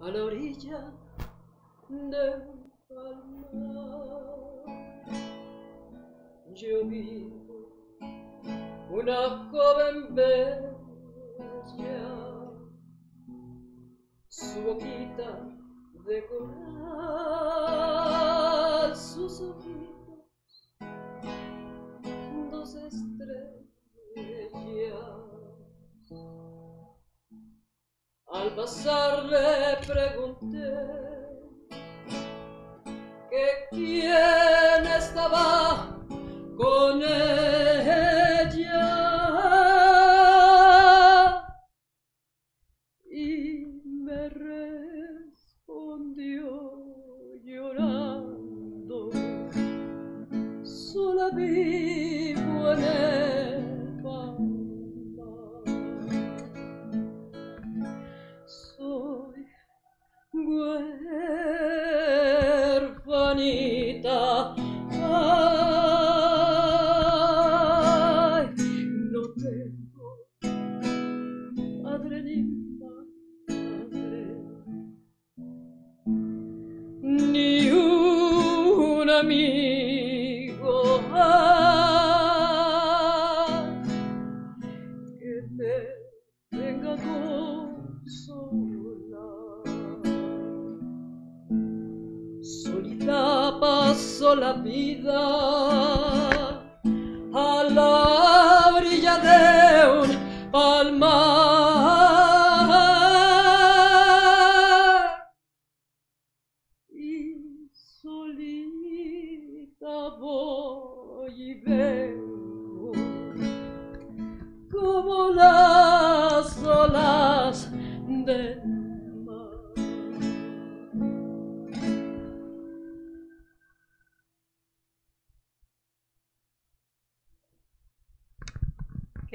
a la orilla del palmar. Yo vi una joven bella, su boquita de coral, sus Al pasar le pregunté que quién estaba con él.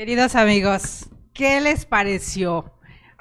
Queridos amigos, ¿qué les pareció?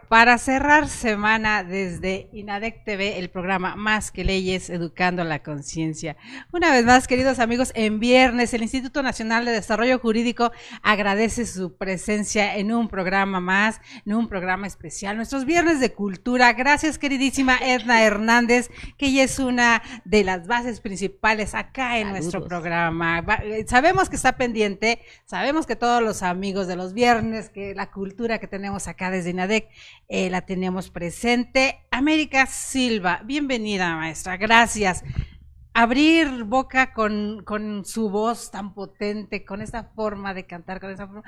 para cerrar semana desde INADEC TV, el programa Más que Leyes, Educando la Conciencia. Una vez más, queridos amigos, en viernes el Instituto Nacional de Desarrollo Jurídico agradece su presencia en un programa más, en un programa especial, nuestros viernes de cultura. Gracias, queridísima Edna Hernández, que ella es una de las bases principales acá en nuestro programa. Eh, sabemos que está pendiente, sabemos que todos los amigos de los viernes, que la cultura que tenemos acá desde INADEC, eh, la tenemos presente. América Silva, bienvenida maestra, gracias. Abrir boca con, con, su voz tan potente, con esa forma de cantar, con esa forma.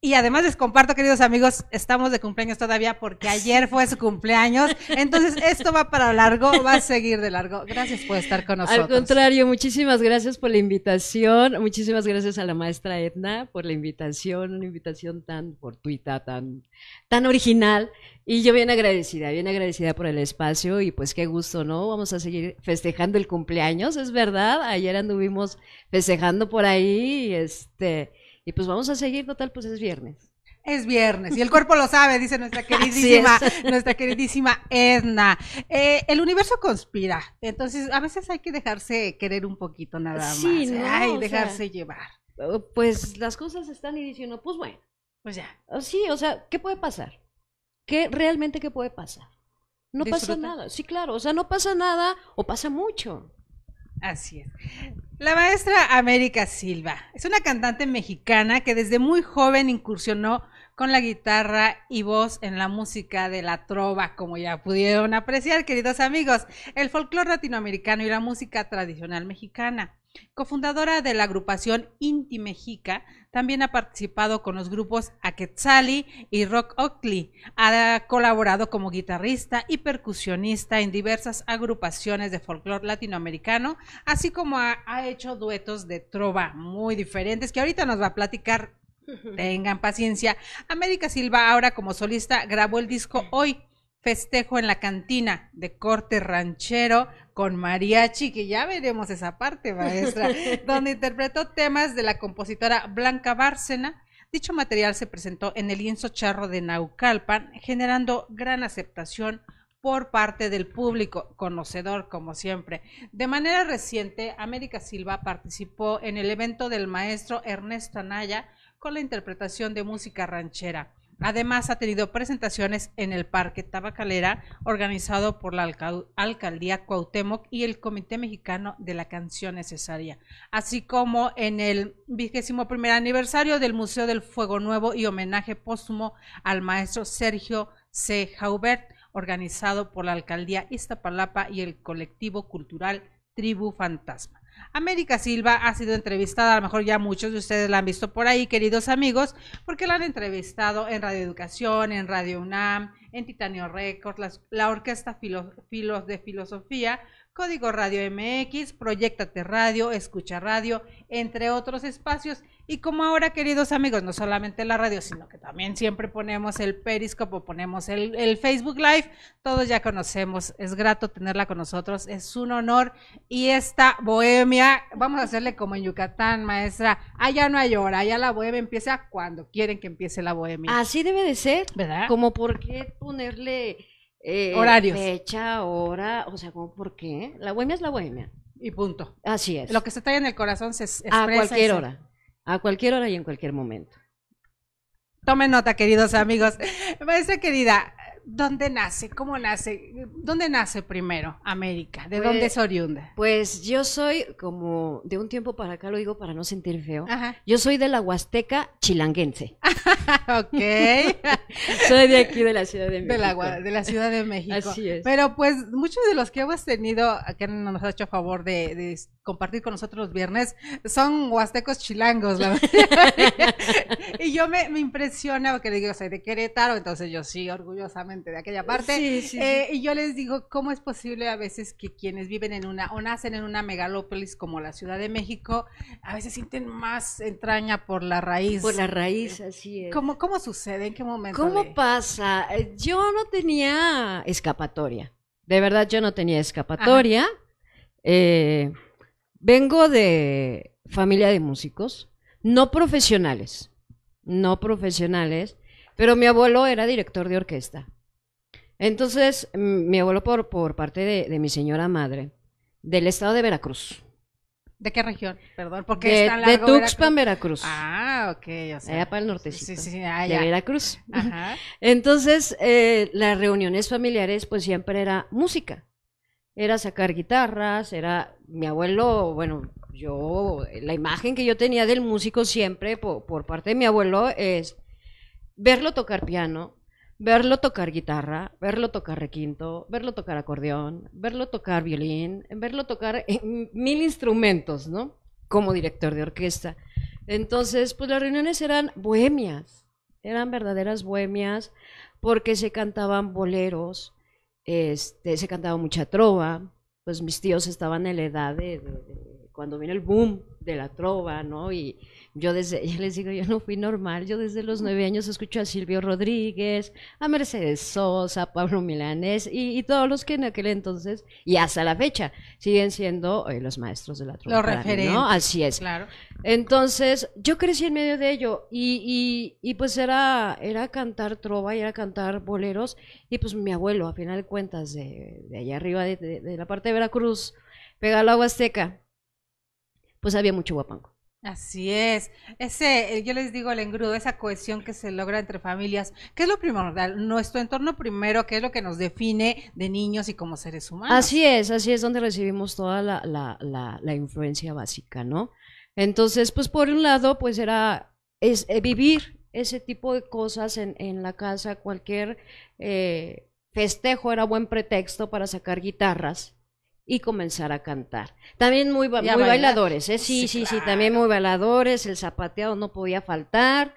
Y además les comparto, queridos amigos, estamos de cumpleaños todavía porque ayer fue su cumpleaños. Entonces, esto va para largo, va a seguir de largo. Gracias por estar con nosotros. Al contrario, muchísimas gracias por la invitación. Muchísimas gracias a la maestra Edna por la invitación, una invitación tan fortuita, tan, tan original. Y yo bien agradecida, bien agradecida por el espacio y pues qué gusto, ¿no? Vamos a seguir festejando el cumpleaños, es verdad. Ayer anduvimos festejando por ahí, este y pues vamos a seguir, total, pues es viernes. Es viernes y el cuerpo lo sabe, dice nuestra queridísima, nuestra queridísima Edna. Eh, el universo conspira, entonces a veces hay que dejarse querer un poquito nada más. Sí, ¿eh? no, Ay, dejarse llevar. Oh, pues las cosas están y diciendo pues bueno, pues ya. Ah, sí, o sea, ¿qué puede pasar? ¿Qué realmente qué puede pasar? No pasa nada. Sí, claro, o sea, no pasa nada o pasa mucho. Así es. La maestra América Silva es una cantante mexicana que desde muy joven incursionó con la guitarra y voz en la música de la trova, como ya pudieron apreciar, queridos amigos, el folclore latinoamericano y la música tradicional mexicana. Cofundadora de la agrupación Inti Mexica, también ha participado con los grupos Aquetzali y Rock Oakley. Ha colaborado como guitarrista y percusionista en diversas agrupaciones de folclore latinoamericano, así como ha hecho duetos de trova muy diferentes, que ahorita nos va a platicar Tengan paciencia. América Silva, ahora como solista, grabó el disco Hoy, festejo en la cantina de corte ranchero con mariachi, que ya veremos esa parte, maestra, donde interpretó temas de la compositora Blanca Bárcena. Dicho material se presentó en el lienzo charro de Naucalpan, generando gran aceptación por parte del público, conocedor como siempre. De manera reciente, América Silva participó en el evento del maestro Ernesto Anaya con la interpretación de música ranchera. Además, ha tenido presentaciones en el Parque Tabacalera, organizado por la Alcaldía Cuauhtémoc y el Comité Mexicano de la Canción Necesaria, así como en el vigésimo primer aniversario del Museo del Fuego Nuevo y homenaje póstumo al maestro Sergio C. Jaubert, organizado por la Alcaldía Iztapalapa y el colectivo cultural Tribu Fantasma. América Silva ha sido entrevistada, a lo mejor ya muchos de ustedes la han visto por ahí, queridos amigos, porque la han entrevistado en Radio Educación, en Radio UNAM, en Titanio Records, la, Orquesta de Filosofía, Código Radio MX, Proyectate Radio, Escucha Radio, entre otros espacios. Y como ahora, queridos amigos, no solamente la radio, sino que también siempre ponemos el Periscope ponemos el, Facebook Live, todos ya conocemos. Es grato tenerla con nosotros, es un honor. Y esta bohemia, vamos a hacerle como en Yucatán, maestra. Allá no hay hora, allá la bohemia empieza cuando quieren que empiece la bohemia. Así debe de ser, ¿verdad? Como por qué ponerle eh, horarios. Fecha, hora, o sea, como por qué. La bohemia es la bohemia. Y punto. Así es. Lo que se trae en el corazón se expresa. A cualquier hora a cualquier hora y en cualquier momento. Tomen nota, queridos amigos. Maestra querida, ¿Dónde nace? ¿Cómo nace? ¿Dónde nace primero América? ¿De dónde es pues, oriunda? Pues yo soy, como de un tiempo para acá lo digo para no sentir feo, yo soy de la Huasteca chilanguense. ok. soy de aquí, de la Ciudad de México. De la, Ciudad de México. Así es. Pero pues muchos de los que hemos tenido, que nos ha hecho favor de, compartir con nosotros los viernes, son huastecos chilangos, la verdad. y yo me, me impresiona, porque digo, soy de Querétaro, entonces yo sí, orgullosamente de aquella parte. Eh, y yo les digo, ¿cómo es posible a veces que quienes viven en una o nacen en una megalópolis como la Ciudad de México, a veces sienten más entraña por la raíz? Por la raíz, así es. ¿Cómo, sucede? ¿En qué momento? ¿Cómo pasa? Eh, yo no tenía escapatoria. De verdad, yo no tenía escapatoria. Eh, vengo de familia de músicos, no profesionales, no profesionales, pero mi abuelo era director de orquesta. Entonces, mi abuelo por, por parte de, mi señora madre, del estado de Veracruz. ¿De qué región? Perdón, porque de, De Tuxpan, Veracruz. Ah, ok. ya sé. allá para el norte. Sí, sí, allá. Ah, de Veracruz. Ajá. Entonces, eh, las reuniones familiares, pues siempre era música. Era sacar guitarras, era mi abuelo, bueno, yo, la imagen que yo tenía del músico siempre por, por parte de mi abuelo es verlo tocar piano, verlo tocar guitarra, verlo tocar requinto, verlo tocar acordeón, verlo tocar violín, verlo tocar mil instrumentos, ¿no? Como director de orquesta. Entonces, pues las reuniones eran bohemias, eran verdaderas bohemias, porque se cantaban boleros, este, se cantaba mucha trova, pues mis tíos estaban en la edad de cuando vino el boom de la trova, ¿no? Y yo desde, ya les digo, yo no fui normal, yo desde los nueve años escucho a Silvio Rodríguez, a Mercedes Sosa, a Pablo Milanes, y, todos los que en aquel entonces y hasta la fecha siguen siendo eh, los maestros de la trova. Los referentes. ¿no? Así es. Claro. Entonces, yo crecí en medio de ello y, y, pues era, era cantar trova y era cantar boleros y pues mi abuelo, a final de cuentas, de, de allá arriba de, la parte de Veracruz, pegado agua Huasteca pues había mucho guapango. Así es. Ese, eh, yo les digo el engrudo, esa cohesión que se logra entre familias, ¿Qué es lo primordial, nuestro entorno primero, que es lo que nos define de niños y como seres humanos. Así es, así es donde recibimos toda la, la, la, influencia básica, ¿no? Entonces, pues por un lado, pues era es, eh, vivir ese tipo de cosas en, en la casa, cualquier eh, festejo era buen pretexto para sacar guitarras y comenzar a cantar. También muy, bailadores, ¿eh? sí, sí, sí, también muy bailadores, el zapateado no podía faltar.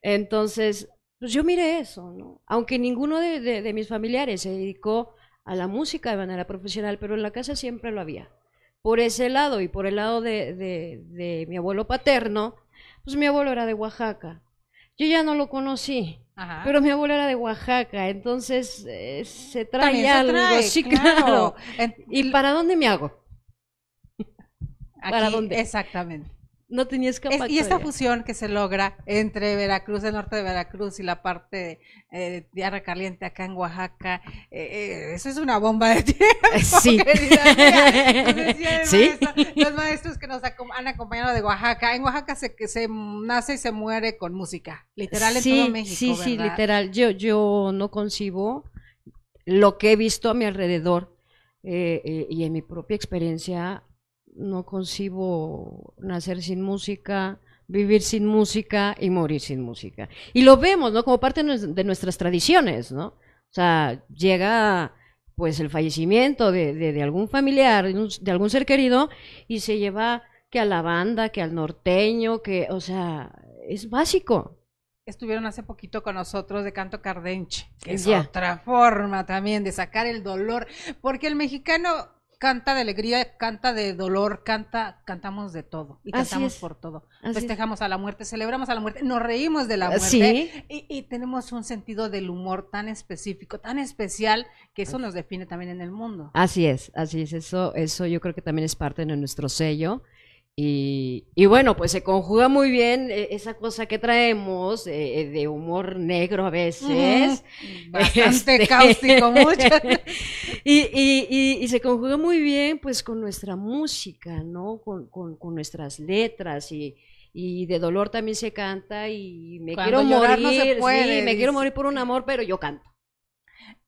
Entonces, pues yo miré eso, ¿no? Aunque ninguno de, mis familiares se dedicó a la música de manera profesional, pero en la casa siempre lo había. Por ese lado y por el lado de, de mi abuelo paterno, pues mi abuelo era de Oaxaca. Yo ya no lo conocí, pero mi abuela era de Oaxaca, entonces eh, se trae algo, sí, ¿Y para dónde me hago? ¿Para dónde? Exactamente no que y esta fusión que se logra entre Veracruz, el norte de Veracruz y la parte de, eh, Tierra Caliente acá en Oaxaca, eh, eh, eso es una bomba de tiempo. Sí. los maestros que nos han acompañado de Oaxaca, en Oaxaca se, se nace y se muere con música, literal en sí, todo México. Sí, sí, literal. Yo, yo no concibo lo que he visto a mi alrededor y en mi propia experiencia no concibo nacer sin música, vivir sin música y morir sin música. Y lo vemos, ¿no? Como parte de nuestras tradiciones, ¿no? O sea, llega pues el fallecimiento de, de, algún familiar, de, algún ser querido, y se lleva que a la banda, que al norteño, que, o sea, es básico. Estuvieron hace poquito con nosotros de Canto Cardenche, que es otra forma también de sacar el dolor, porque el mexicano canta de alegría, canta de dolor, canta, cantamos de todo y cantamos por todo. Festejamos a la muerte, celebramos a la muerte, nos reímos de la ah, muerte y, y, tenemos un sentido del humor tan específico, tan especial que eso nos define también en el mundo. Así es, así es, eso, eso yo creo que también es parte de nuestro sello y, bueno, pues se conjuga muy bien eh, esa cosa que traemos eh, eh, de humor negro a veces. bastante este... cáustico, mucho. y, y, se conjuga muy bien pues con nuestra música, ¿no? Con, nuestras letras y, de dolor también se canta y me quiero morir, sí, me quiero morir por un amor, pero yo canto.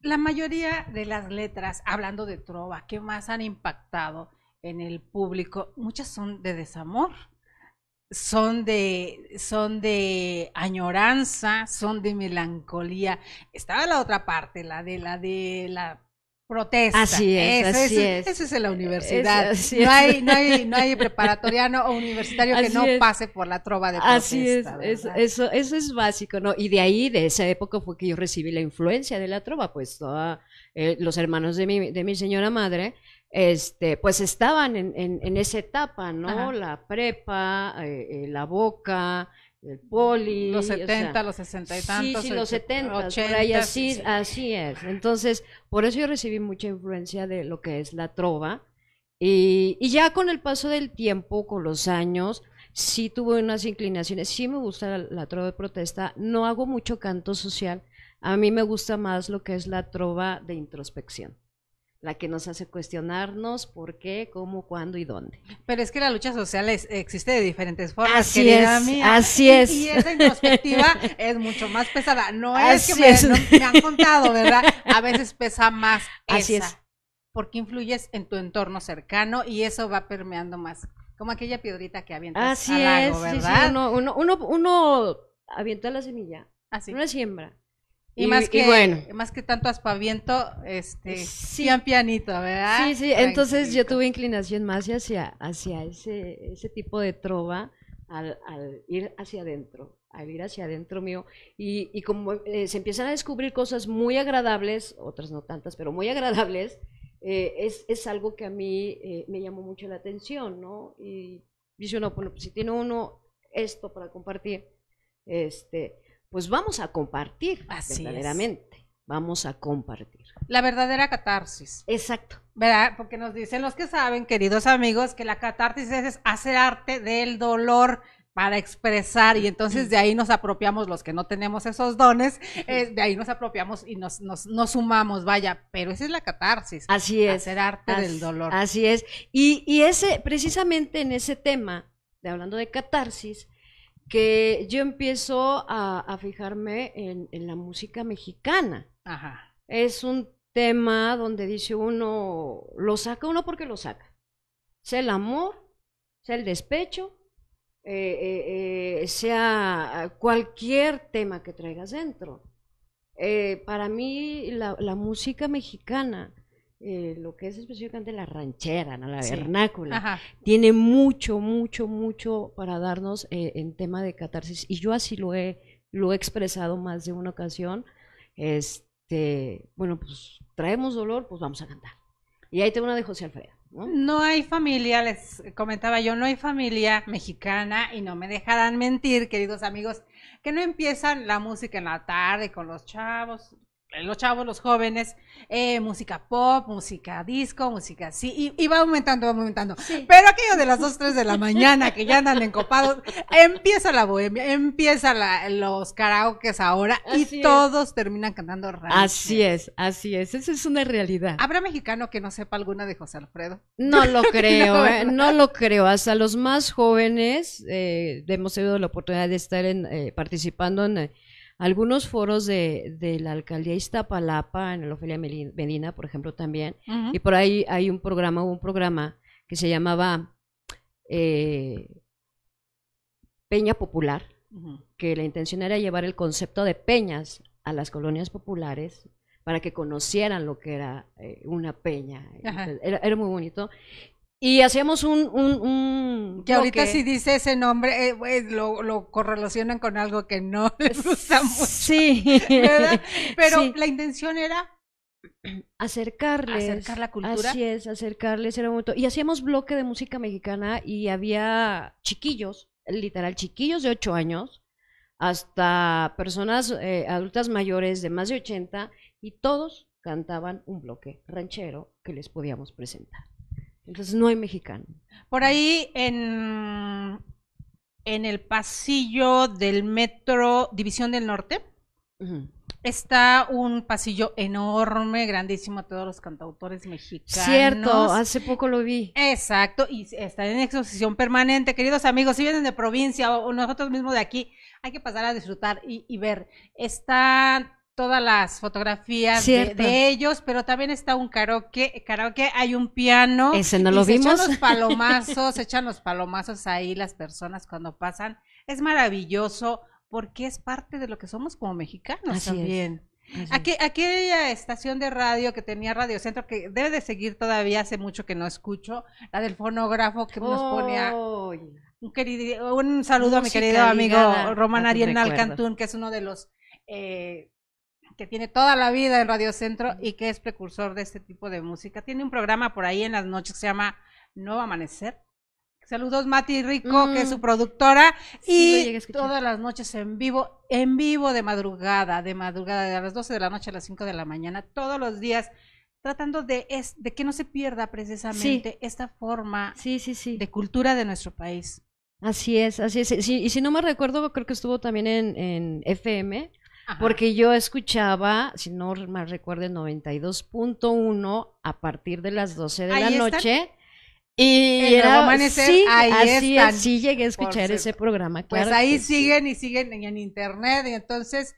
La mayoría de las letras, hablando de trova, ¿qué más han impactado? en el público, muchas son de desamor, son de, son de añoranza, son de melancolía. Estaba la otra parte, la de la de la protesta. Así es, eso, es. Eso es la universidad. no, hay, preparatoriano o universitario que no pase por la trova de protesta. Así es, eso, eso es básico, ¿no? Y de ahí, de esa época, fue que yo recibí la influencia de la trova, pues todos eh, los hermanos de mi, de mi señora madre este, pues estaban en, en, esa etapa, ¿no? La prepa, eh, eh, la boca, el poli. Los 70, los 60 y tantos. Sí, sí, los 70, por así, así es. Entonces, por eso yo recibí mucha influencia de lo que es la trova. Y, y ya con el paso del tiempo, con los años, sí tuve unas inclinaciones. Sí me gusta la trova de protesta. No hago mucho canto social. A mí me gusta más lo que es la trova de introspección la que nos hace cuestionarnos por qué, cómo, cuándo y dónde. Pero es que la lucha social existe de diferentes formas. Así es, así es. Y, esa introspectiva es mucho más pesada. No es que me, han contado, ¿verdad? A veces pesa más. Así es. Porque influyes en tu entorno cercano y eso va permeando más. Como aquella piedrita que avientas así al lago, es, uno, uno, uno, avienta la semilla, así. Ah, una siembra y, más que bueno. más que tanto aspaviento, este eh, sí. pian pianito, ¿verdad? Sí, sí, entonces yo tuve inclinación más hacia, hacia ese, ese tipo de trova al, ir hacia adentro, al ir hacia adentro mío. Y, como eh, se empiezan a descubrir cosas muy agradables, otras no tantas, pero muy agradables, eh, es, es, algo que a mí me llamó mucho la atención, ¿no? Y dice uno, bueno, pues si tiene uno esto para compartir, este, pues vamos a compartir verdaderamente. Vamos a compartir. La verdadera catarsis. Exacto. ¿Verdad? Porque nos dicen los que saben, queridos amigos, que la catarsis es hacer arte del dolor para expresar y entonces de ahí nos apropiamos los que no tenemos esos dones, eh, de ahí nos apropiamos y nos, nos, sumamos, vaya, pero esa es la catarsis. Así es. Hacer arte del dolor. Así es. Y, y ese, precisamente en ese tema, de hablando de catarsis, que yo empiezo a, fijarme en, la música mexicana. Es un tema donde dice uno, lo saca uno porque lo saca. Sea el amor, sea el despecho, eh, eh, eh, sea cualquier tema que traigas dentro. para mí la, la música mexicana eh, lo que es específicamente la ranchera, la vernácula, tiene mucho, mucho, mucho para darnos eh, en tema de catarsis. Y yo así lo he, lo he expresado más de una ocasión. Este, bueno, pues traemos dolor, pues vamos a cantar. Y ahí tengo una de José Alfredo. ¿no? hay familia, les comentaba yo, no hay familia mexicana y no me dejarán mentir, queridos amigos, que no empiezan la música en la tarde con los chavos, los chavos, los jóvenes, eh, música pop, música disco, música así, y, va aumentando, va aumentando. Pero aquello de las 2, 3 de la mañana que ya andan encopados, empieza la bohemia, empieza los karaokes ahora y todos terminan cantando rap. Así es, así es, esa es una realidad. ¿Habrá mexicano que no sepa alguna de José Alfredo? No lo creo, ¿eh? no, lo creo. Hasta los más jóvenes eh, hemos tenido la oportunidad de estar en, participando en algunos foros de, la alcaldía Iztapalapa, en el Ofelia Medina, por ejemplo, también. Y por ahí hay un programa, un programa que se llamaba eh, Peña Popular, que la intención era llevar el concepto de peñas a las colonias populares para que conocieran lo que era eh, una peña. era, era, muy bonito. Y hacíamos un... un, que ahorita si dice ese nombre, eh, lo, correlacionan con algo que no les gusta mucho. Sí. Pero la intención era... Acercarles. Acercar la cultura. Así es, acercarles. Era Y hacíamos bloque de música mexicana y había chiquillos, literal, chiquillos de ocho años, hasta personas eh, adultas mayores de más de 80, y todos cantaban un bloque ranchero que les podíamos presentar. Entonces no hay mexicano. Por ahí en, en el pasillo del metro División del Norte está un pasillo enorme, grandísimo a todos los cantautores mexicanos. Cierto, hace poco lo vi. Exacto, y está en exposición permanente. Queridos amigos, si vienen de provincia o nosotros mismos de aquí, hay que pasar a disfrutar y, y ver. Está todas las fotografías de, ellos, pero también está un karaoke, karaoke hay un piano. Ese no lo vimos. Echan los palomazos, echan los palomazos ahí las personas cuando pasan. Es maravilloso porque es parte de lo que somos como mexicanos también. aquella estación de radio que tenía Radio Centro, que debe de seguir todavía, hace mucho que no escucho, la del fonógrafo que nos ponía. Un, querido, un saludo a mi querido amigo Román Ariel Alcantún, que es uno de los eh, que tiene toda la vida en Radio Centro y que es precursor de este tipo de música. Tiene un programa por ahí en las noches que se llama Nuevo Amanecer. Saludos Mati Rico, que es su mm. productora, y todas las noches en vivo, en vivo de madrugada, de madrugada, de las 12 de la noche a las 5 de la mañana, todos los días, tratando de, de que no se pierda precisamente esta forma sí, de cultura de nuestro país. Así es, así es. y si no me recuerdo, creo que estuvo también en, en FM porque yo escuchaba, si no mal recuerdo, 92.1 a partir de las 12 de la noche. Y el amanecer, ahí así, así llegué a escuchar ese programa. pues ahí siguen y siguen en internet. Y entonces,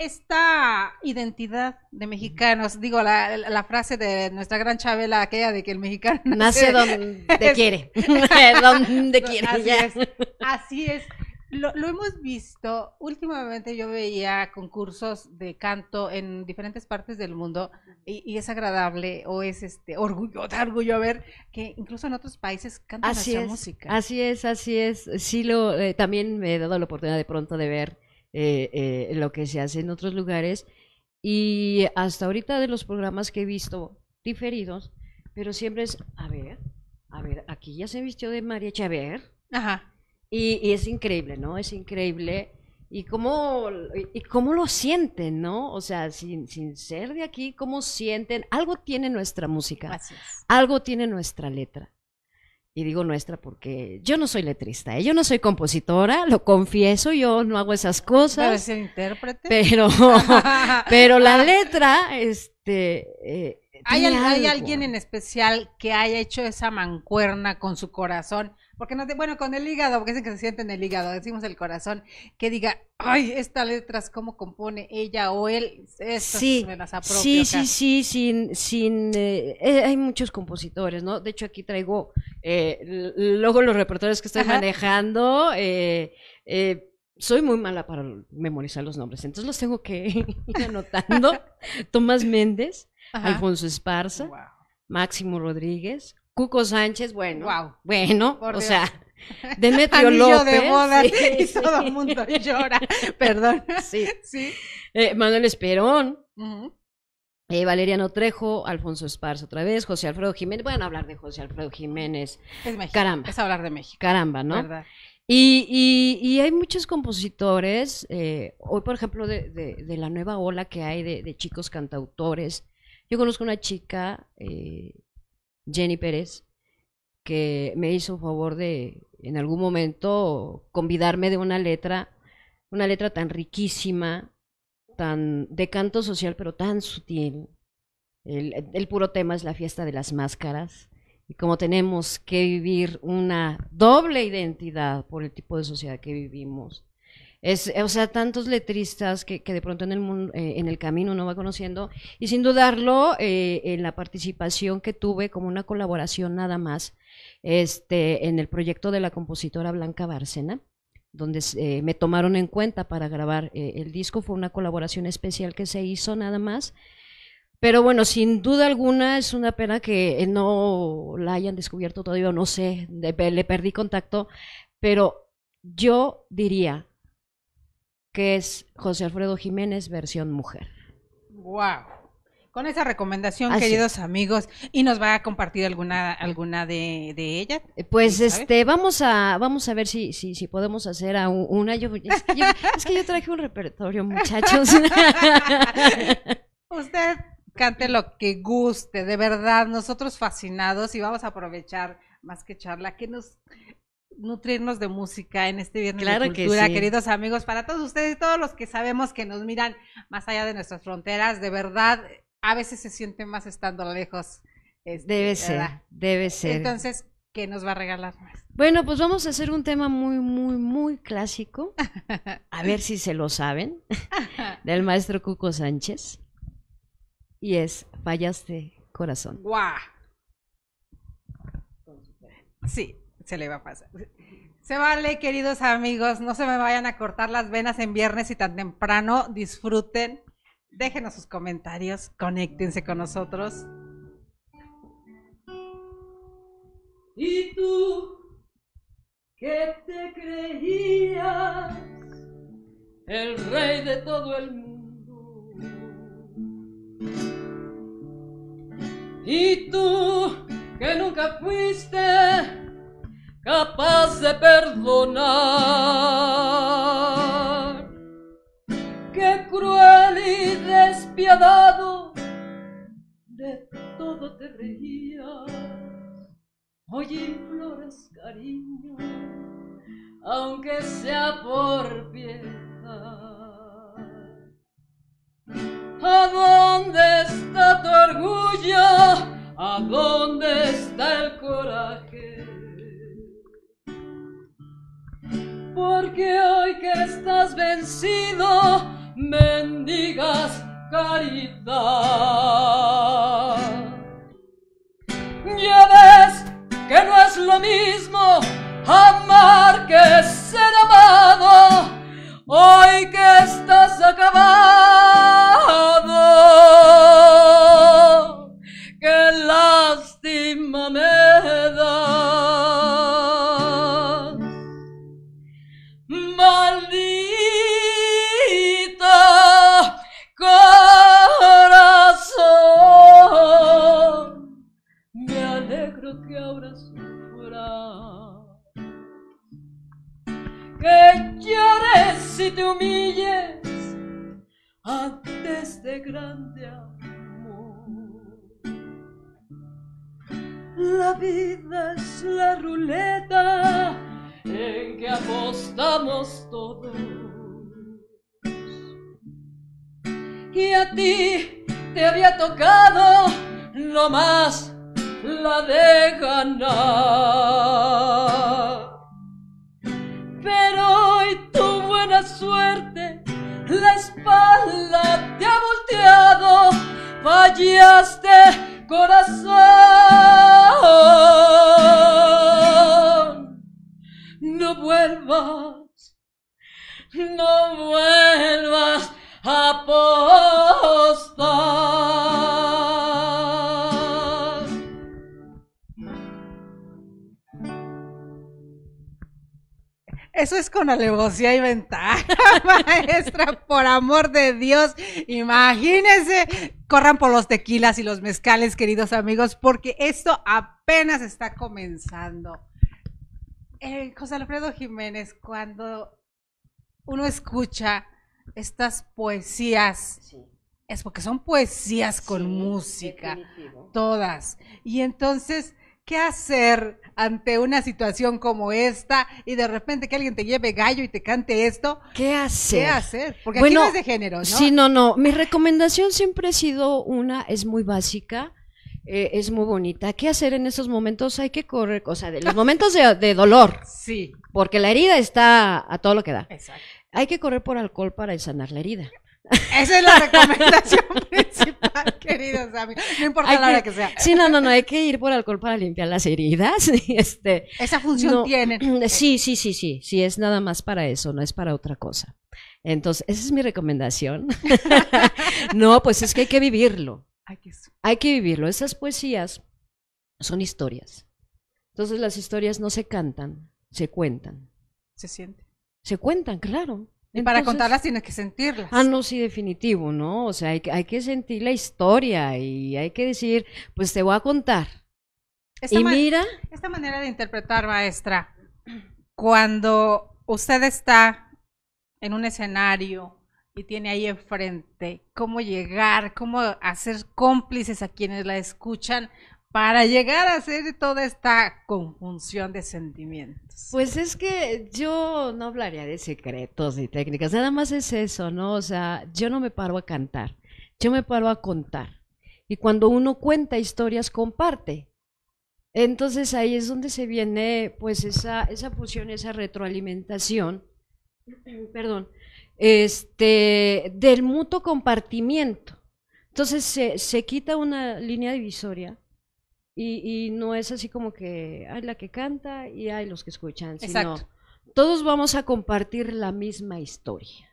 esta identidad de mexicanos, digo, la, frase de nuestra gran Chabela, aquella de que el mexicano nace, donde quiere, donde quiere. Así es. Así es lo, hemos visto, últimamente yo veía concursos de canto en diferentes partes del mundo y, es agradable o es este orgullo, orgullo ver que incluso en otros países cantan así música. Así es, así es. Sí, lo, eh, también me he dado la oportunidad de pronto de ver eh, eh, lo que se hace en otros lugares y hasta ahorita de los programas que he visto diferidos, pero siempre es, a ver, a ver, aquí ya se vistió de María Chaver. Ajá y, es increíble, ¿no? Es increíble. Y cómo, y cómo lo sienten, ¿no? O sea, sin, sin ser de aquí, ¿cómo sienten? Algo tiene nuestra música, algo tiene nuestra letra. Y digo nuestra porque yo no soy letrista, ¿eh? yo no soy compositora, lo confieso, yo no hago esas cosas. Pero ser intérprete. Pero, la letra, este... Eh, ¿Hay alguien en especial que haya hecho esa mancuerna con su corazón? porque no te, bueno, con el hígado, porque dicen que se siente en el hígado, decimos el corazón, que diga, ay, estas letras, ¿cómo compone ella o él? Esto sí, me sí, sí, sí, sin, sin, eh, eh, hay muchos compositores, ¿no? De hecho, aquí traigo eh, luego los repertorios que estoy manejando, soy muy mala para memorizar los nombres, entonces los tengo que ir anotando. Tomás Méndez, Alfonso Esparza, Máximo Rodríguez, Cuco Sánchez, bueno, wow. bueno, o sea, Demetrio Anillo de moda y todo el mundo llora, perdón. Sí, sí. Eh, Manuel Esperón, eh, Valeriano Trejo, Alfonso Esparza otra vez, José Alfredo Jiménez, a hablar de José Alfredo Jiménez. Es México, caramba. Es hablar de México. Caramba, ¿no? Y, y, hay muchos compositores, eh, hoy por ejemplo de, de, la nueva ola que hay de, chicos cantautores, yo conozco una chica Jenny Pérez, que me hizo el favor de en algún momento convidarme de una letra, una letra tan riquísima, tan de canto social, pero tan sutil. El, el puro tema es la fiesta de las máscaras. Y como tenemos que vivir una doble identidad por el tipo de sociedad que vivimos, es, o sea, tantos letristas que, de pronto en el, mundo, eh, en el camino uno va conociendo. Y sin dudarlo, eh, en la participación que tuve como una colaboración nada más este, en el proyecto de la compositora Blanca Bárcena, donde eh, me tomaron en cuenta para grabar el disco, fue una colaboración especial que se hizo nada más. Pero bueno, sin duda alguna es una pena que no la hayan descubierto todavía, no sé, le perdí contacto, pero yo diría, que es José Alfredo Jiménez, versión mujer. ¡Wow! Con esa recomendación, queridos amigos, y nos va a compartir alguna, alguna de, de ellas. Eh, pues este, vamos a, vamos a ver si, si, si podemos hacer a una. yo, es que yo traje un repertorio, muchachos. Usted cante lo que guste, de verdad, nosotros fascinados y vamos a aprovechar más que charla, que nos nutrirnos de música en este viernes de cultura, queridos amigos, para todos ustedes y todos los que sabemos que nos miran más allá de nuestras fronteras, de verdad, a veces se siente más estando lejos. Este, debe ser, debe ser. Entonces, ¿qué nos va a regalar más? Bueno, pues vamos a hacer un tema muy, muy, muy clásico, a ver si se lo saben, del maestro Cuco Sánchez, y es Fallaste Corazón. ¡Guau! Sí, se le va a pasar. Se vale, queridos amigos, no se me vayan a cortar las venas en viernes y tan temprano. Disfruten, déjenos sus comentarios, conéctense con nosotros. Y tú, que te creías el rey de todo el mundo. Y tú, que nunca fuiste capaz de perdonar. Que cruel y despiadado de todo te reía hoy imploras cariño, aunque sea por piedad. ¿A dónde está tu orgullo? ¿A dónde está el coraje? porque hoy que estás vencido, mendigas caridad. Ya ves que no es lo mismo amar que ser amado, hoy que estás acabado. que lástima me grande amor. La vida es la ruleta en que apostamos todos. Y a ti te había tocado lo más la de ganar. Pero hoy tu buena suerte la espalda te ha volteado, fallaste corazón. No vuelvas, no vuelvas a apostar. Eso es con alevosía y ventaja, maestra, por amor de Dios. Imagínense, corran por los tequilas y los mezcales, queridos amigos, porque esto apenas está comenzando. Eh, José Alfredo Jiménez, cuando uno escucha estas poesías, es porque son poesías con música, todas. Y entonces ¿Qué hacer ante una situación como esta y de repente que alguien te lleve gallo y te cante esto? ¿Qué hacer? ¿Qué hacer? Porque aquí no es de género, ¿no? Sí, no, no. Mi recomendación siempre ha sido una, es muy básica. Eh, es muy bonita. ¿Qué hacer en esos momentos? Hay que correr, o sea, de los momentos de, de dolor. Sí. Porque la herida está a todo lo que da. Exacto. Hay que correr por alcohol para sanar la herida. Esa es la recomendación principal, queridos amigos. No importa la hora que, sea. Sí, no, no, no, hay que ir por alcohol para limpiar las heridas. Este, Esa función tiene Sí, sí, sí, sí, sí, es nada más para eso, no es para otra cosa. Entonces, esa es mi recomendación. no, pues es que hay que vivirlo. Hay que vivirlo. Esas poesías son historias. Entonces las historias no se cantan, se cuentan. Se siente. Se cuentan, claro. Y para contarlas tienes que sentirlas. Ah, no, sí, definitivo, ¿no? O sea, hay, hay, que sentir la historia y hay que decir, pues te voy a contar. y mira. Esta manera de interpretar, maestra, cuando usted está en un escenario y tiene ahí enfrente cómo llegar, cómo hacer cómplices a quienes la escuchan para llegar a hacer toda esta conjunción de sentimientos? Pues es que yo no hablaría de secretos ni técnicas, nada más es eso, ¿no? O sea, yo no me paro a cantar, yo me paro a contar. Y cuando uno cuenta historias, comparte. Entonces ahí es donde se viene pues esa, esa fusión, esa retroalimentación, perdón, este, del mutuo compartimiento. Entonces se, se quita una línea divisoria y, no es así como que hay la que canta y hay los que escuchan, sino todos vamos a compartir la misma historia.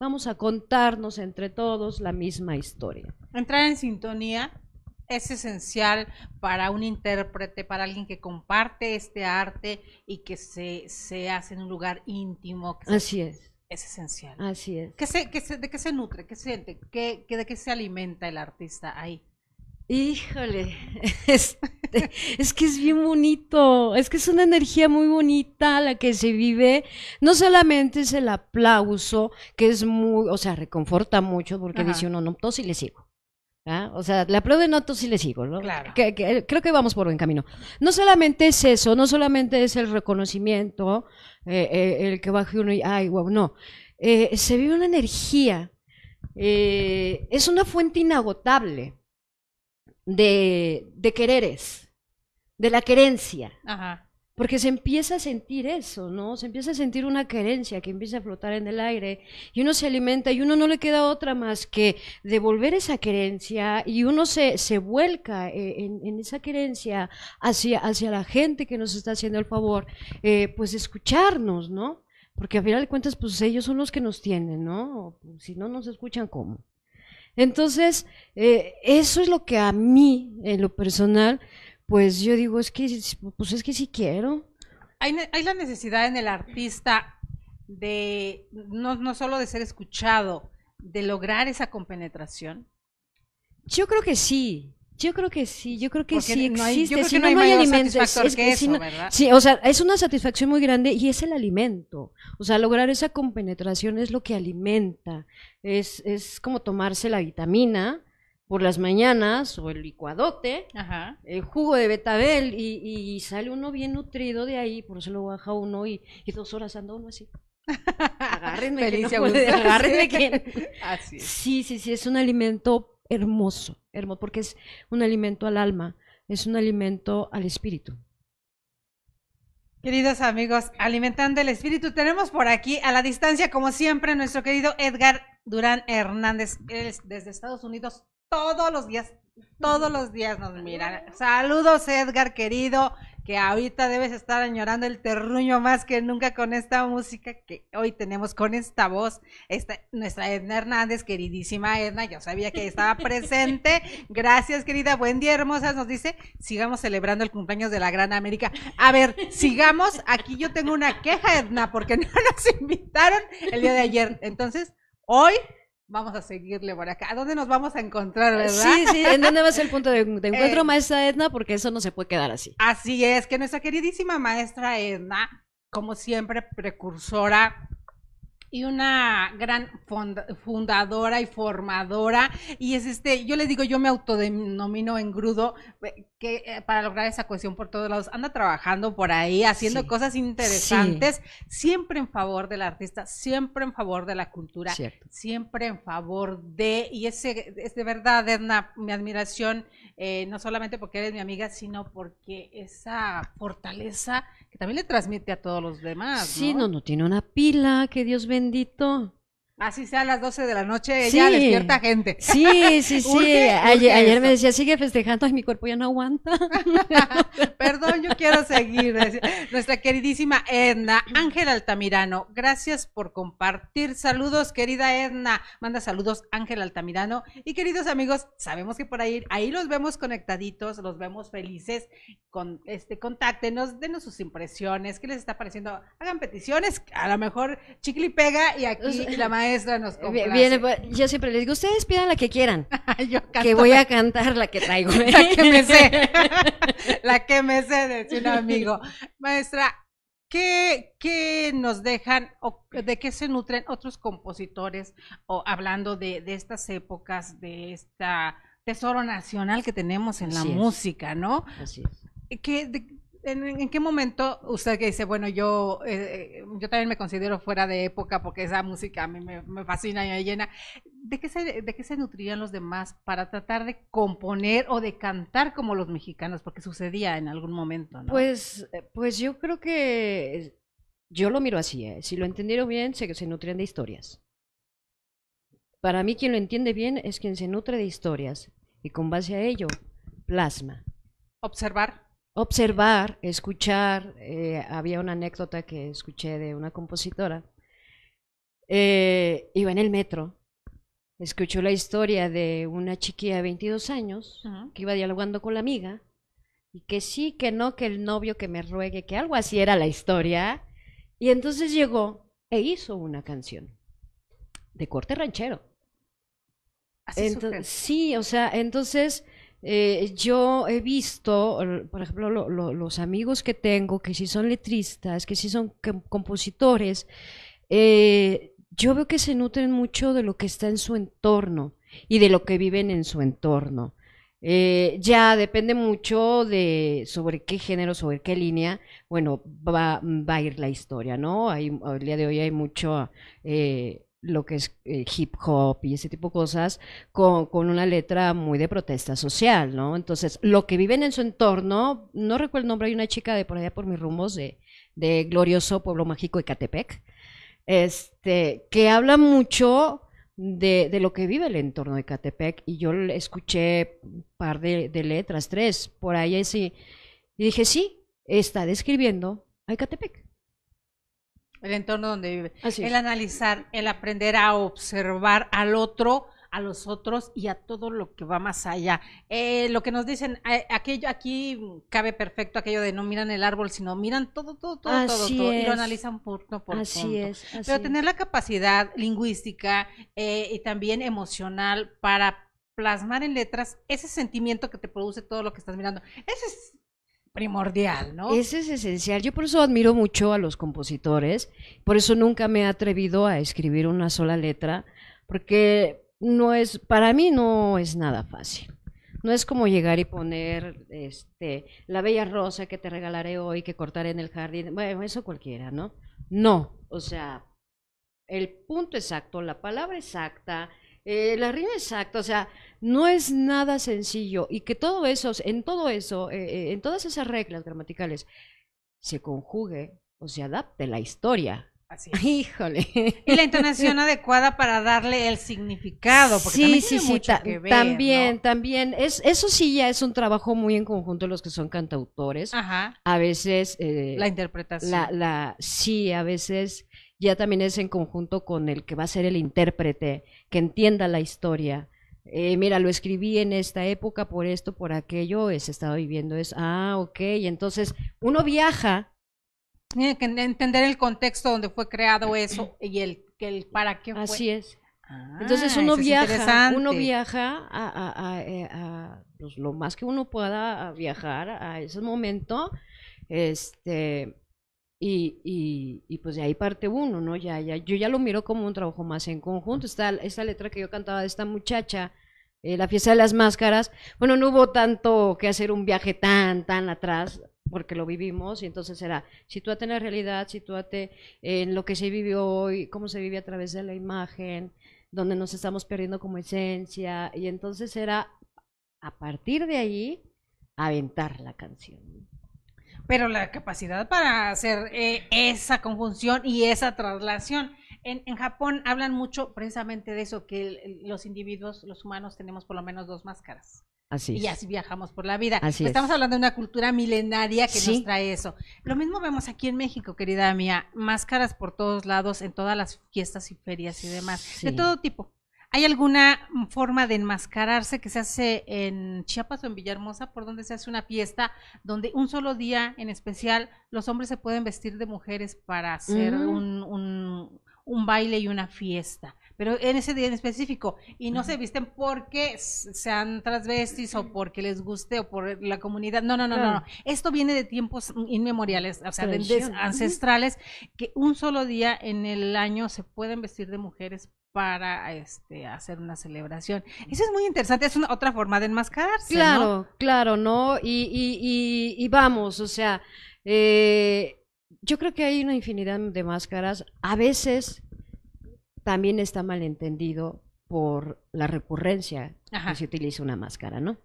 Vamos a contarnos entre todos la misma historia. Entrar en sintonía es esencial para un intérprete, para alguien que comparte este arte y que se, se hace en un lugar íntimo. así es. Es esencial. Así es. Que se, ¿De qué se nutre? siente? que de qué se alimenta el artista ahí? Híjole, este, es, que es bien bonito, es que es una energía muy bonita la que se vive. No solamente es el aplauso, que es muy, o sea, reconforta mucho porque dice uno, no, tos sí le sigo. ¿ah? O sea, le de no, tos y le sigo, ¿no? Claro. creo que vamos por buen camino. No solamente es eso, no solamente es el reconocimiento, eh, eh, el que baje uno y, ay, wow, no. Eh, se vive una energía, es una fuente inagotable de, de quereres, de la querencia. Ajá. Porque se empieza a sentir eso, ¿no? Se empieza a sentir una querencia que empieza a flotar en el aire y uno se alimenta y uno no le queda otra más que devolver esa querencia y uno se, se vuelca eh, en, esa querencia hacia, hacia la gente que nos está haciendo el favor, eh, pues escucharnos, ¿no? Porque a final de cuentas, pues ellos son los que nos tienen, ¿no? Pues, si no nos escuchan, ¿cómo? Entonces, eh, eso es lo que a mí, en lo personal, pues yo digo, es que, pues es que sí quiero. Hay, la necesidad en el artista de, no, no solo de ser escuchado, de lograr esa compenetración. Yo creo que sí, yo creo que sí, yo creo que sí existe. si no, hay, alimentos, es, eso, ¿verdad? Sí, o sea, es una satisfacción muy grande y es el alimento. O sea, lograr esa compenetración es lo que alimenta. Es, como tomarse la vitamina por las mañanas o el licuadote, el jugo de betabel y, sale uno bien nutrido de ahí, por eso lo baja uno y, dos horas anda uno así. Agárrenme, que no agárrenme que... Sí, sí, sí, es un alimento hermoso, hermoso, porque es un alimento al alma, es un alimento al espíritu. Queridos amigos, alimentando el espíritu, tenemos por aquí a la distancia, como siempre, nuestro querido Edgar Durán Hernández, es desde Estados Unidos, todos los días, todos los días nos mira. Saludos, Edgar, querido que ahorita debes estar añorando el terruño más que nunca con esta música que hoy tenemos con esta voz, esta, nuestra Edna Hernández, queridísima Edna, yo sabía que estaba presente. Gracias, querida, buen día, hermosas. Nos dice, sigamos celebrando el cumpleaños de la Gran América. A ver, sigamos. Aquí yo tengo una queja, Edna, porque no nos invitaron el día de ayer. Entonces, hoy Vamos a seguirle por acá. ¿A dónde nos vamos a encontrar, eh, verdad? Sí, sí, ¿en dónde va a ser el punto de, encuentro, eh, maestra Edna? Porque eso no se puede quedar así. Así es, que nuestra queridísima maestra Edna, como siempre, precursora y una gran fundadora y formadora. Y es este, yo les digo, yo me autodenomino engrudo eh, que, eh, para lograr esa cuestión por todos lados. Anda trabajando por ahí, haciendo cosas interesantes, siempre en favor del artista, siempre en favor de la cultura, siempre en favor de, y ese es de verdad, Edna, mi admiración, eh, no solamente porque eres mi amiga, sino porque esa fortaleza que también le transmite a todos los demás. Sí, no, no, no tiene una pila, que Dios bendito. Así sea a las 12 de la noche, ella despierta gente. Sí, sí, sí. ayer, me decía, sigue festejando, mi cuerpo ya no aguanta. Perdón, yo quiero seguir. Nuestra queridísima Edna, Ángel Altamirano, gracias por compartir. Saludos, querida Edna. Manda saludos, Ángel Altamirano. Y queridos amigos, sabemos que por ahí, ahí los vemos conectaditos, los vemos felices. Con, este, contáctenos, denos sus impresiones, qué les está pareciendo. Hagan peticiones, a lo mejor chicle y pega y aquí la madre maestra nos complace. Pues, yo siempre les digo, ustedes pidan la que quieran. que voy a cantar la que traigo. ¿eh? la que me sé. la que me sé, decía un amigo. Maestra, ¿Qué, nos dejan de qué se nutren otros compositores o hablando de, estas épocas, de este tesoro nacional que tenemos en la música, ¿no? Así es. ¿Qué, ¿en, qué momento usted que dice, bueno, yo, eh, eh, yo también me considero fuera de época porque esa música a mí me, me fascina y me llena? ¿De qué, se, ¿De qué se nutrían los demás para tratar de componer o de cantar como los mexicanos? Porque sucedía en algún momento, ¿no? Pues, eh, pues yo creo que yo lo miro así, si lo entendieron bien, que se nutren de historias. Para mí quien lo entiende bien es quien se nutre de historias y con base a ello plasma. Observar observar, escuchar. Eh, había una anécdota que escuché de una compositora. Eh, iba en el metro, escuchó la historia de una chiquilla de 22 años que iba dialogando con la amiga y que sí, que no, que el novio que me ruegue, que algo así era la historia. Y entonces llegó e hizo una canción de corte ranchero. Así sí, o sea, entonces eh, yo he visto, por ejemplo, los amigos que tengo, que si son letristas, que si son compositores, eh, yo veo que se nutren mucho de lo que está en su entorno y de lo que viven en su entorno. Eh, ya depende mucho de sobre qué género, sobre qué línea, bueno, va, va a ir la historia, ¿no? Hay, el día de hoy hay mucho lo que es eh, hip hop y ese tipo de cosas, con, una letra muy de protesta social, ¿no? Entonces, lo que viven en su entorno, no recuerdo el nombre, hay una chica de por allá por mis rumbos de, de glorioso pueblo mágico de Catepec, este, que habla mucho de, de, lo que vive el entorno de Catepec, y yo escuché un par de, letras, tres, por ahí así, y dije, sí, está describiendo a Catepec el entorno donde vive. el analizar, el aprender a observar al otro, a los otros y a todo lo que va más allá. Eh, lo que nos dicen, eh, aquello aquí cabe perfecto aquello de no miran el árbol, sino miran todo, todo, todo, todo, todo y lo analizan punto por así punto. Es, Pero tener la capacidad lingüística eh, y también emocional para plasmar en letras ese sentimiento que te produce todo lo que estás mirando. Ese es primordial, ¿no? Ese es esencial. Yo por eso admiro mucho a los compositores, por eso nunca me he atrevido a escribir una sola letra, porque no es, para mí no es nada fácil. No es como llegar y poner este, la bella rosa que te regalaré hoy, que cortaré en el jardín. Bueno, eso cualquiera, ¿no? No, o sea, el punto exacto, la palabra exacta, eh, la rima exacta, o sea, no es nada sencillo y que todo eso, en todo eso, eh, eh, en todas esas reglas gramaticales, se conjugue o se adapte la historia. Así es. Híjole. Y la entonación adecuada para darle el significado, porque sí, también sí, sí, también, también. Es, eso sí ya es un trabajo muy en conjunto los que son cantautores. Ajá. A veces... Eh, la interpretación. sí, a veces ya también es en conjunto con el que va a ser el intérprete, que entienda la historia, eh, mira, lo escribí en esta época por esto, por aquello, se estado viviendo eso. Ah, ok, entonces uno viaja. Tiene que entender el contexto donde fue creado eso y el, el para qué fue. Así es. Ah, entonces uno viaja, uno viaja a, a, eh, pues, lo más que uno pueda viajar a ese momento, este, y, y, pues de ahí parte uno, ¿no? Ya, ya, yo ya lo miro como un trabajo más en conjunto. Esta, esta letra que yo cantaba de esta muchacha, eh, la fiesta de las máscaras, bueno, no hubo tanto que hacer un viaje tan, tan atrás, porque lo vivimos, y entonces era, sitúate en la realidad, sitúate en lo que se vivió hoy, cómo se vive a través de la imagen, donde nos estamos perdiendo como esencia, y entonces era, a partir de ahí, aventar la canción. Pero la capacidad para hacer eh, esa conjunción y esa traslación en, Japón hablan mucho precisamente de eso, que los individuos, los humanos, tenemos por lo menos dos máscaras. Así Y así viajamos por la vida. Pues, estamos hablando de una cultura milenaria que nos trae eso. Lo mismo vemos aquí en México, querida mía. Máscaras por todos lados, en todas las fiestas y ferias y demás. De todo tipo. ¿Hay alguna forma de enmascararse que se hace en Chiapas o en Villahermosa, por donde se hace una fiesta, donde un solo día en especial los hombres se pueden vestir de mujeres para hacer mm. un, un baile y una fiesta, pero en ese día en específico, y no se visten porque sean transvestis o porque les guste o por la comunidad, no, no, no, no, esto viene de tiempos inmemoriales, o sea, de, ancestrales, que un solo día en el año se pueden vestir de mujeres para este hacer una celebración. Eso es muy interesante, es una otra forma de enmascararse. Claro, claro, ¿no? Y, vamos, o sea, eh, yo creo que hay una infinidad de máscaras. A veces también está malentendido por la recurrencia que se utiliza una máscara, ¿no?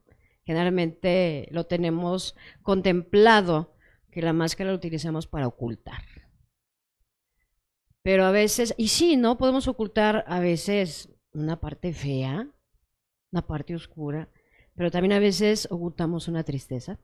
Generalmente lo tenemos contemplado que la máscara la utilizamos para ocultar. Pero a veces, y sí, ¿no? Podemos ocultar a veces una parte fea, una parte oscura, pero también a veces ocultamos una tristeza.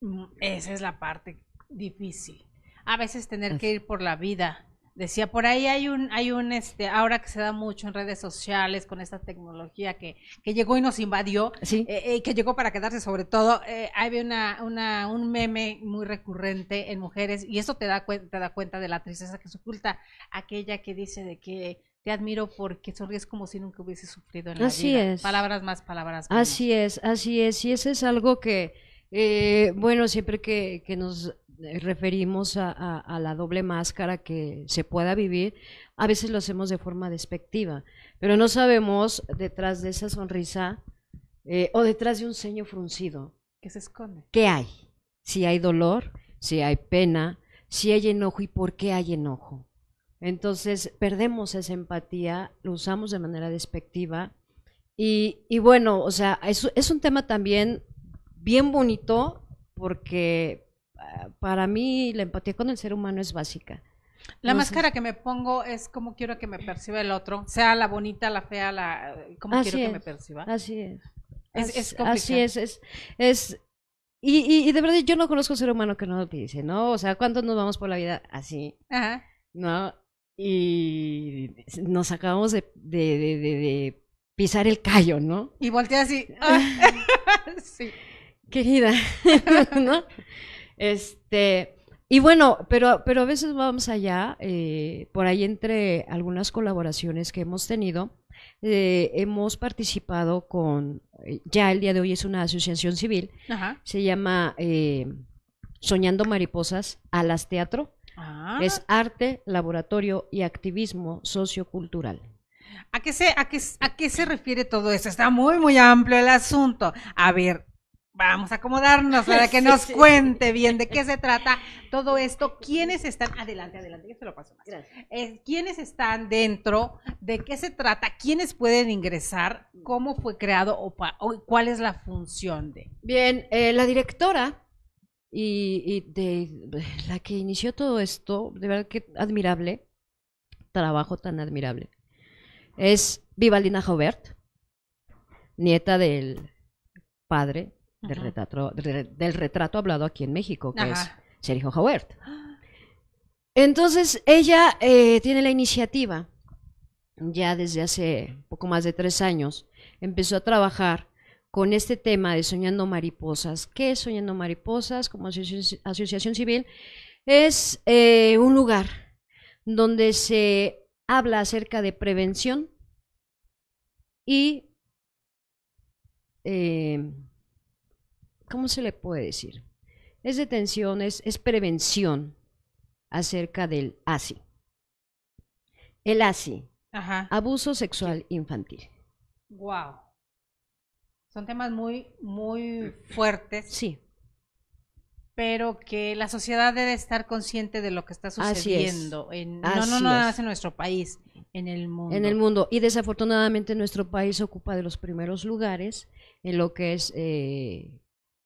Mm, esa es la parte difícil a veces tener que ir por la vida. Decía, por ahí hay un, hay un, este, ahora que se da mucho en redes sociales con esta tecnología que, que llegó y nos invadió, eh, eh, que llegó para quedarse sobre todo, eh, hay una, una, un meme muy recurrente en mujeres y eso te da, te da cuenta de la tristeza que se oculta, aquella que dice de que te admiro porque sonríes como si nunca hubiese sufrido en la así Es. Palabras más, palabras más. Así es, así es, y eso es algo que, bueno, siempre que, que, nos eh, referimos a, la doble máscara que se pueda vivir, a veces lo hacemos de forma despectiva, pero no sabemos detrás de esa sonrisa eh, o detrás de un ceño fruncido. ¿Qué se esconde? ¿Qué hay? Si hay dolor, si hay pena, si hay enojo y por qué hay enojo. Entonces perdemos esa empatía, lo usamos de manera despectiva y, bueno, o sea, es, es un tema también bien bonito porque para mí la empatía con el ser humano es básica. La máscara que me pongo es como quiero que me perciba el otro, sea la bonita, la fea, la ¿Cómo quiero que me perciba. Así es. Es, es Así es, es, es y, y, de verdad yo no conozco ser humano que no lo dice, ¿no? O sea, ¿cuántos nos vamos por la vida así? Ajá. ¿No? Y nos acabamos de, de, de, pisar el callo, ¿no? Y voltea así. ¡ah! sí. Querida, ¿no? Este, y bueno, pero, pero a veces vamos allá, eh, por ahí entre algunas colaboraciones que hemos tenido, eh, hemos participado con, eh, ya el día de hoy es una asociación civil, se llama Soñando Mariposas, Alas Teatro. Ah. Es arte, laboratorio y activismo sociocultural. ¿A qué, se, a, qué, ¿A qué se refiere todo eso? Está muy, muy amplio el asunto. A ver, vamos a acomodarnos para que nos cuente bien de qué se trata todo esto. ¿Quiénes están? Adelante, adelante, que se lo paso más. ¿Quiénes están dentro? ¿De qué se trata? ¿Quiénes pueden ingresar? ¿Cómo fue creado o, cuál es la función de? Bien, eh, la directora y, de, la que inició todo esto, de verdad que admirable, trabajo tan admirable, es Vivaldina jobert nieta del padre del retrato, del retrato hablado aquí en México, que es Sergio Howard. Entonces, ella eh, tiene la iniciativa, ya desde hace poco más de tres años, empezó a trabajar con este tema de Soñando Mariposas. ¿Qué es Soñando Mariposas como asociación civil? Es eh, un lugar donde se habla acerca de prevención y eh, ¿cómo se le puede decir? Es detención, es, prevención acerca del ASI. El ASI, abuso sexual infantil. Wow. Son temas muy, muy fuertes. Sí. Pero que la sociedad debe estar consciente de lo que está sucediendo. en, no, no, no, más en nuestro país, en el mundo. En el mundo. Y desafortunadamente nuestro país ocupa de los primeros lugares en lo que es eh,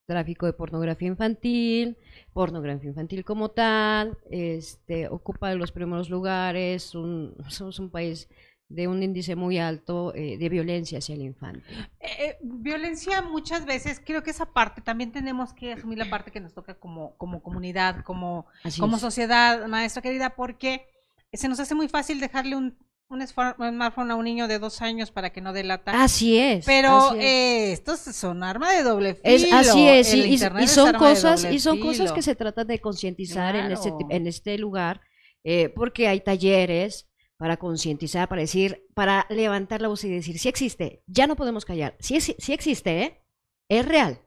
tráfico de pornografía infantil, pornografía infantil como tal, este, ocupa los primeros lugares, un, somos un país de un índice muy alto eh, de violencia hacia el infante. Eh, eh, violencia muchas veces, creo que esa parte también tenemos que asumir la parte que nos toca como, como comunidad, como, como sociedad, maestra querida, porque se nos hace muy fácil dejarle un un smartphone a un niño de dos años para que no delata. Así es. Pero eh, estos son arma de doble filo. así es, y, son cosas, y son cosas que se tratan de concientizar en, este, este lugar, eh, porque hay talleres para concientizar, para decir, para levantar la voz y decir, Si existe, ya no podemos callar, Si si existe, ¿eh? es real.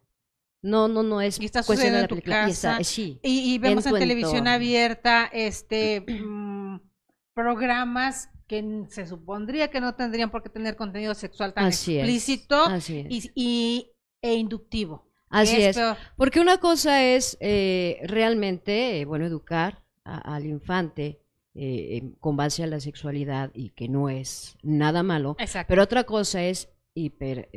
No, no, no es cuestión de la película. Y, vemos en, televisión abierta este mm, programas que se supondría que no tendrían por qué tener contenido sexual tan explícito Y, e inductivo. Así es, porque una cosa es eh, realmente, eh, bueno, educar al infante eh, con base a la sexualidad y que no es nada malo, pero otra cosa es hiper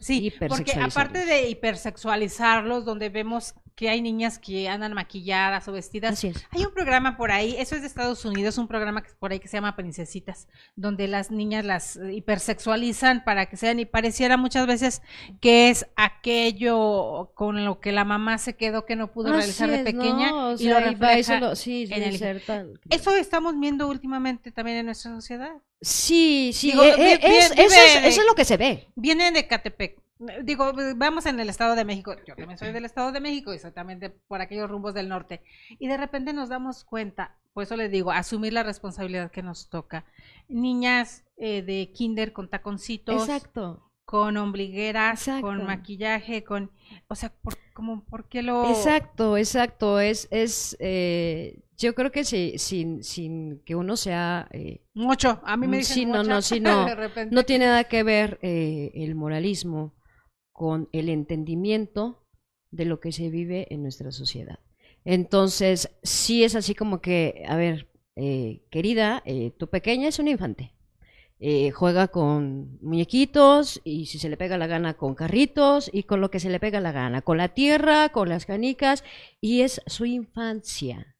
sí, porque aparte de hipersexualizarlos, donde vemos que hay niñas que andan maquilladas o vestidas. Hay un programa por ahí, eso es de Estados Unidos, un programa que, por ahí que se llama Princesitas, donde las niñas las eh, hipersexualizan para que sean y pareciera muchas veces que es aquello con lo que la mamá se quedó que no pudo realizar de pequeña y lo refleja eso en el... Eso estamos viendo últimamente también en nuestra sociedad. Sí, sí, eh, eh, eso, es, eso es lo que se ve. Viene de Catepec eh, digo, eh, vamos en el Estado de México, yo también soy del Estado de México exactamente por aquellos rumbos del norte, y de repente nos damos cuenta, por eso les digo, asumir la responsabilidad que nos toca. Niñas eh, de kinder con taconcitos. Exacto. Con ombligueras, con maquillaje, con... O sea, por, como, ¿por qué lo...? Exacto, exacto. Es, es eh, yo creo que sí, sin, sin que uno sea... Eh, mucho, a mí me dicen sí, no, no, no, no tiene nada que ver eh, el moralismo con el entendimiento de lo que se vive en nuestra sociedad. Entonces, sí es así como que, a ver, eh, querida, eh, tu pequeña es un infante. Eh, juega con muñequitos y si se le pega la gana con carritos y con lo que se le pega la gana, con la tierra, con las canicas y es su infancia.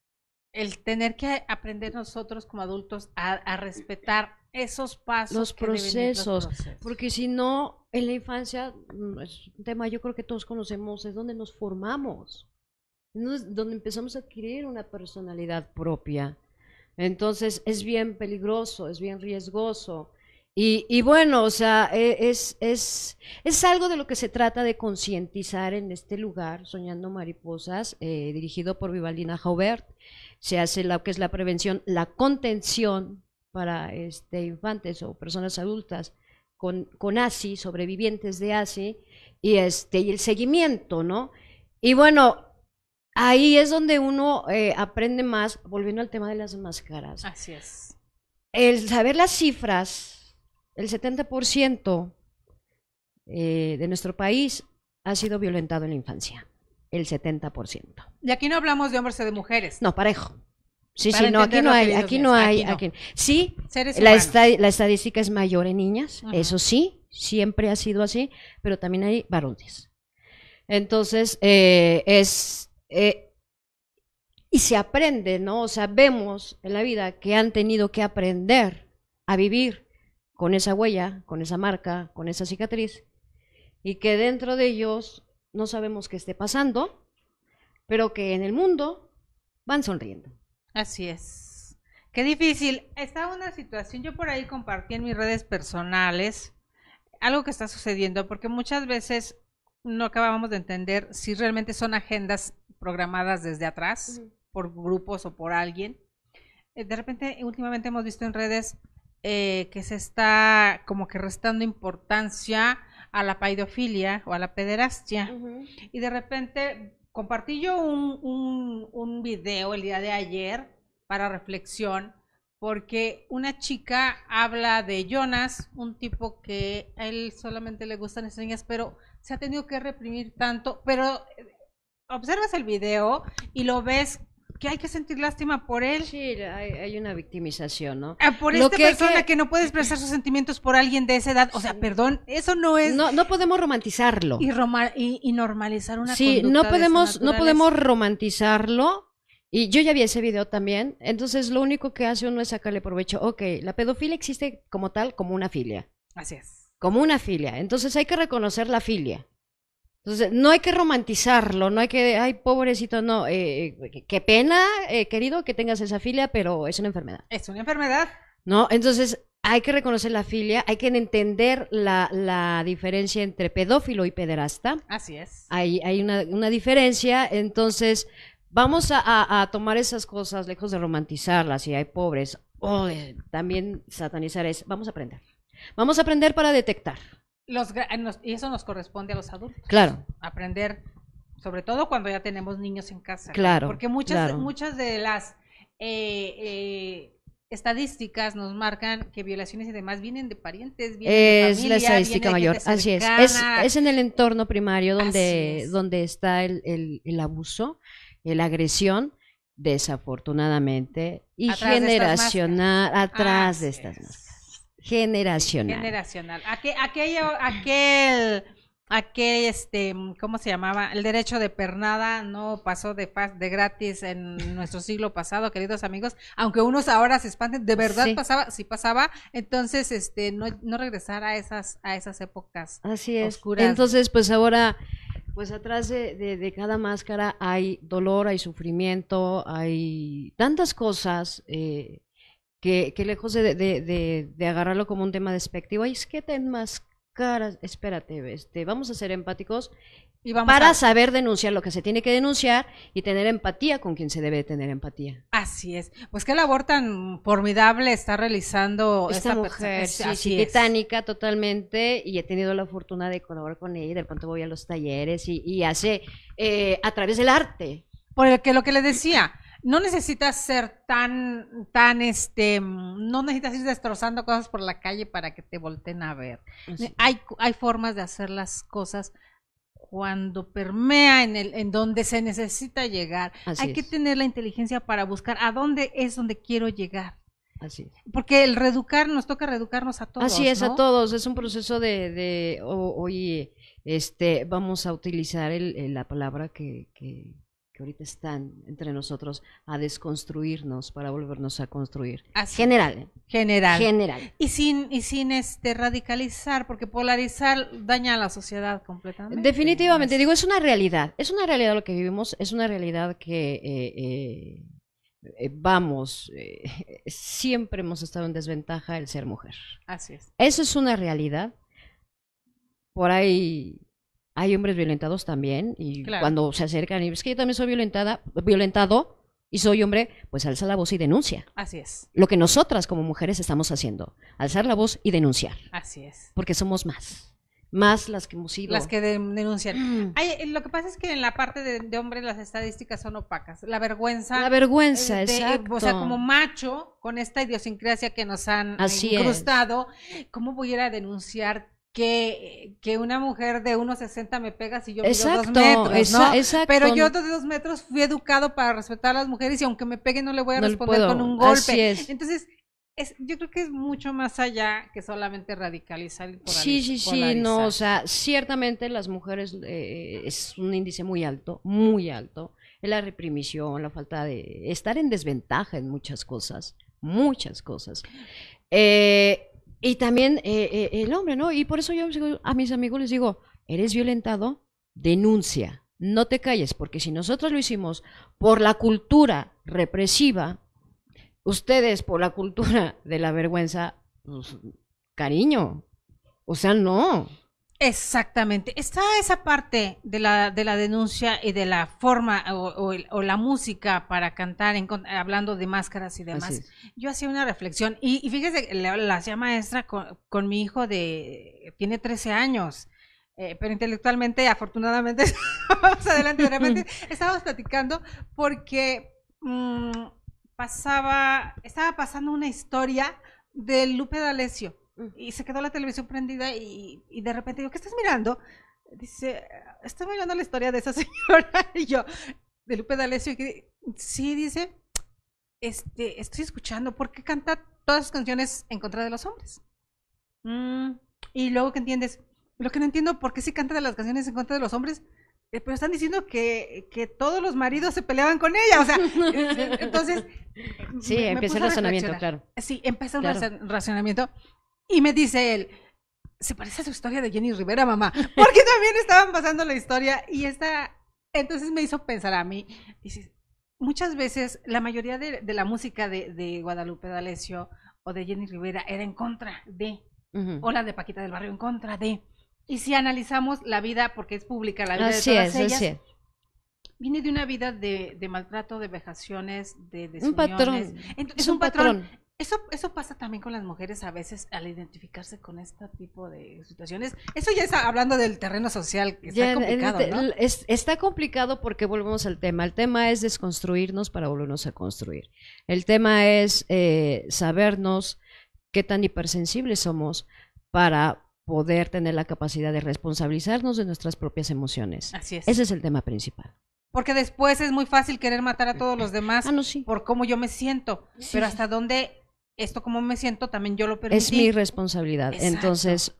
El tener que aprender nosotros como adultos a respetar esos pasos. Los procesos, Porque si no, en la infancia, mm, es un tema yo creo que todos conocemos, es donde nos formamos, donde empezamos a adquirir una personalidad propia. Entonces es bien peligroso, es bien riesgoso. Y, y bueno, o sea, e, es, es, es, algo de lo que se trata de concientizar en este lugar, Soñando Mariposas, eh, dirigido por Vivaldina Jaubert. Se hace lo que es la prevención, la contención para este, infantes o personas adultas con, con ASI, sobrevivientes de ASI, y, este, y el seguimiento, ¿no? Y bueno, ahí es donde uno eh, aprende más, volviendo al tema de las máscaras. Así es. El saber las cifras, el 70% eh, de nuestro país ha sido violentado en la infancia. El 70%. Y aquí no hablamos de hombres o de mujeres. No, parejo. Sí, sí, no, aquí no hay, aquí no hay, aquí sí, la, estadística es mayor en niñas, eso sí, siempre ha sido así, pero también hay varones. Entonces, eh, es, eh, y se aprende, ¿no? O sea, vemos en la vida que han tenido que aprender a vivir con esa huella, con esa marca, con esa cicatriz, y que dentro de ellos no sabemos qué esté pasando, pero que en el mundo van sonriendo. Así es. Qué difícil. Está una situación, yo por ahí compartí en mis redes personales algo que está sucediendo, porque muchas veces no acabamos de entender si realmente son agendas programadas desde atrás, por grupos o por alguien. Eh, de repente, últimamente hemos visto en redes eh, que se está como que restando importancia a la paidofilia o a la pederastia. Y de repente Compartí yo un, un, video el día de ayer para reflexión porque una chica habla de Jonas, un tipo que a él solamente le gustan las niñas, pero se ha tenido que reprimir tanto, pero eh, observas el video y lo ves que hay que sentir lástima por él. Sí, hay, una victimización, ¿no? Ah, por esta persona que... no puede expresar sus sentimientos por alguien de esa edad, o sea, perdón, eso no es... No, no podemos romantizarlo. Y, y, normalizar una sí, no podemos, no podemos romantizarlo. Y yo ya vi ese video también, entonces lo único que hace uno es sacarle provecho. Ok, la pedofilia existe como tal, como una filia. Así es. Como una filia, entonces hay que reconocer la filia. Entonces, no hay que romantizarlo, no hay que, ay, pobrecito, no, eh, eh, qué pena, eh, querido, que tengas esa filia, pero es una enfermedad. Es una enfermedad. No, entonces hay que reconocer la filia, hay que entender la, diferencia entre pedófilo y pederasta. Así es. Hay, hay una, diferencia, entonces vamos a, tomar esas cosas lejos de romantizarlas, y hay pobres, oh, también satanizar es, vamos a aprender. Vamos a aprender para detectar y eso nos corresponde a los adultos. Claro. Aprender, sobre todo cuando ya tenemos niños en casa. Claro. Porque muchas, muchas de las eh, eh, estadísticas nos marcan que violaciones y demás vienen de parientes, vienen es de familia, la estadística mayor, así es. es. en el entorno primario donde, donde está el, el, abuso, la agresión, desafortunadamente, y generacional, atrás de estas generacional. Generacional. Aquel, aquello, aquel, aquel, este, ¿cómo se llamaba? El derecho de pernada no pasó de, de gratis en nuestro siglo pasado, queridos amigos. Aunque unos ahora se espanten, de verdad pasaba, sí pasaba. Entonces, este, no, regresar a esas, a esas épocas Así es. Entonces, pues ahora pues atrás de, de, de, cada máscara hay dolor, hay sufrimiento, hay tantas cosas eh, que, lejos de, agarrarlo como un tema despectivo, ay, es que te caras espérate, este, vamos a ser empáticos y vamos para saber denunciar lo que se tiene que denunciar y tener empatía con quien se debe tener empatía. Así es. Pues qué labor tan formidable está realizando esta, mujer. Sí, totalmente y he tenido la fortuna de colaborar con ella del de pronto voy a los talleres y, hace eh, a través del arte. Por el que lo que le decía, no necesitas ser tan, tan, este, no necesitas ir destrozando cosas por la calle para que te volten a ver. Hay, hay formas de hacer las cosas cuando permea en, el, en donde se necesita llegar. hay que tener la inteligencia para buscar a dónde es donde quiero llegar. Así Porque el reeducar nos toca educarnos a todos. Así es, a todos. Es un proceso de, de oye, este, vamos a utilizar la palabra que que ahorita están entre nosotros a desconstruirnos para volvernos a construir. general. General. General. Y sin, y sin este radicalizar, porque polarizar daña a la sociedad completamente. Definitivamente, digo, es una realidad. Es una realidad lo que vivimos, es una realidad que eh, eh, eh, vamos, siempre hemos estado en desventaja el ser mujer. Así es. Eso es una realidad. Por ahí hay hombres violentados también y cuando se acercan y es que yo también soy violentada, violentado y soy hombre, pues alza la voz y denuncia. Así es. Lo que nosotras como mujeres estamos haciendo, alzar la voz y denunciar. Así es. Porque somos más. Más las que hemos sido. Las que denuncian. Mm. Eh, lo que pasa es que en la parte de, hombres las estadísticas son opacas. La vergüenza. La vergüenza, es eh, exacto. Eh, o sea, como macho, con esta idiosincrasia que nos han incrustado, ¿cómo voy a denunciar que, que una mujer de 1,60 me pega si yo mido metros, ¿no? Exacto. Pero yo de dos metros fui educado para respetar a las mujeres y aunque me peguen no le voy a responder con un golpe. Entonces, yo creo que es mucho más allá que solamente radicalizar y polarizar. Sí, sí, sí, no, o sea, ciertamente las mujeres eh, es un índice muy alto, muy alto. Es la reprimisión, la falta de estar en desventaja en muchas cosas, muchas cosas. Eh, y también eh, eh, el hombre, ¿no? Y por eso yo a mis amigos les digo, eres violentado, denuncia, no te calles, porque si nosotros lo hicimos por la cultura represiva, ustedes por la cultura de la vergüenza, pues, cariño, o sea, no. Exactamente. Está esa parte de la, de la denuncia y de la forma o, la música para cantar, hablando de máscaras y demás. Yo hacía una reflexión y, fíjese, la, hacía maestra con, mi hijo de, tiene 13 años. Eh, pero intelectualmente, afortunadamente, vamos adelante, de repente estábamos platicando porque mm, pasaba, estaba pasando una historia de Lupe D'Alessio y se quedó la televisión prendida y, de repente digo, ¿qué estás mirando? Dice, estoy mirando la historia de esa señora y yo, de Lupe D'Alessio, sí, dice, este, estoy escuchando, ¿por qué canta todas las canciones en contra de los hombres? Mm. y luego que entiendes, lo que no entiendo, ¿por qué sí canta de las canciones en contra de los hombres? Eh, pero están diciendo que, que todos los maridos se peleaban con ella, o sea, eh, entonces... Sí, empezó empieza el razonamiento, claro. Sí, empieza un razonamiento y me dice él, se parece a su historia de Jenny Rivera, mamá, porque también estaban pasando la historia y esta, entonces me hizo pensar a mí, muchas veces la mayoría de, la música de, Guadalupe D'Alessio o de Jenny Rivera era en contra de, o la de Paquita del Barrio en contra de, y si analizamos la vida, porque es pública la vida de todas ellas, viene de una vida de, maltrato, de vejaciones, de, de un patrón. es, un, patrón. Eso, eso pasa también con las mujeres a veces al identificarse con este tipo de situaciones. Eso ya está hablando del terreno social, está eh, complicado, ¿no? está complicado porque volvemos al tema. El tema es desconstruirnos para volvernos a construir. El tema es eh, sabernos qué tan hipersensibles somos para poder tener la capacidad de responsabilizarnos de nuestras propias emociones. Ese es el tema principal. Porque después es muy fácil querer matar a todos los demás ah, por cómo yo me siento, pero hasta dónde esto como me siento, también yo lo permití. Es mi responsabilidad. Entonces,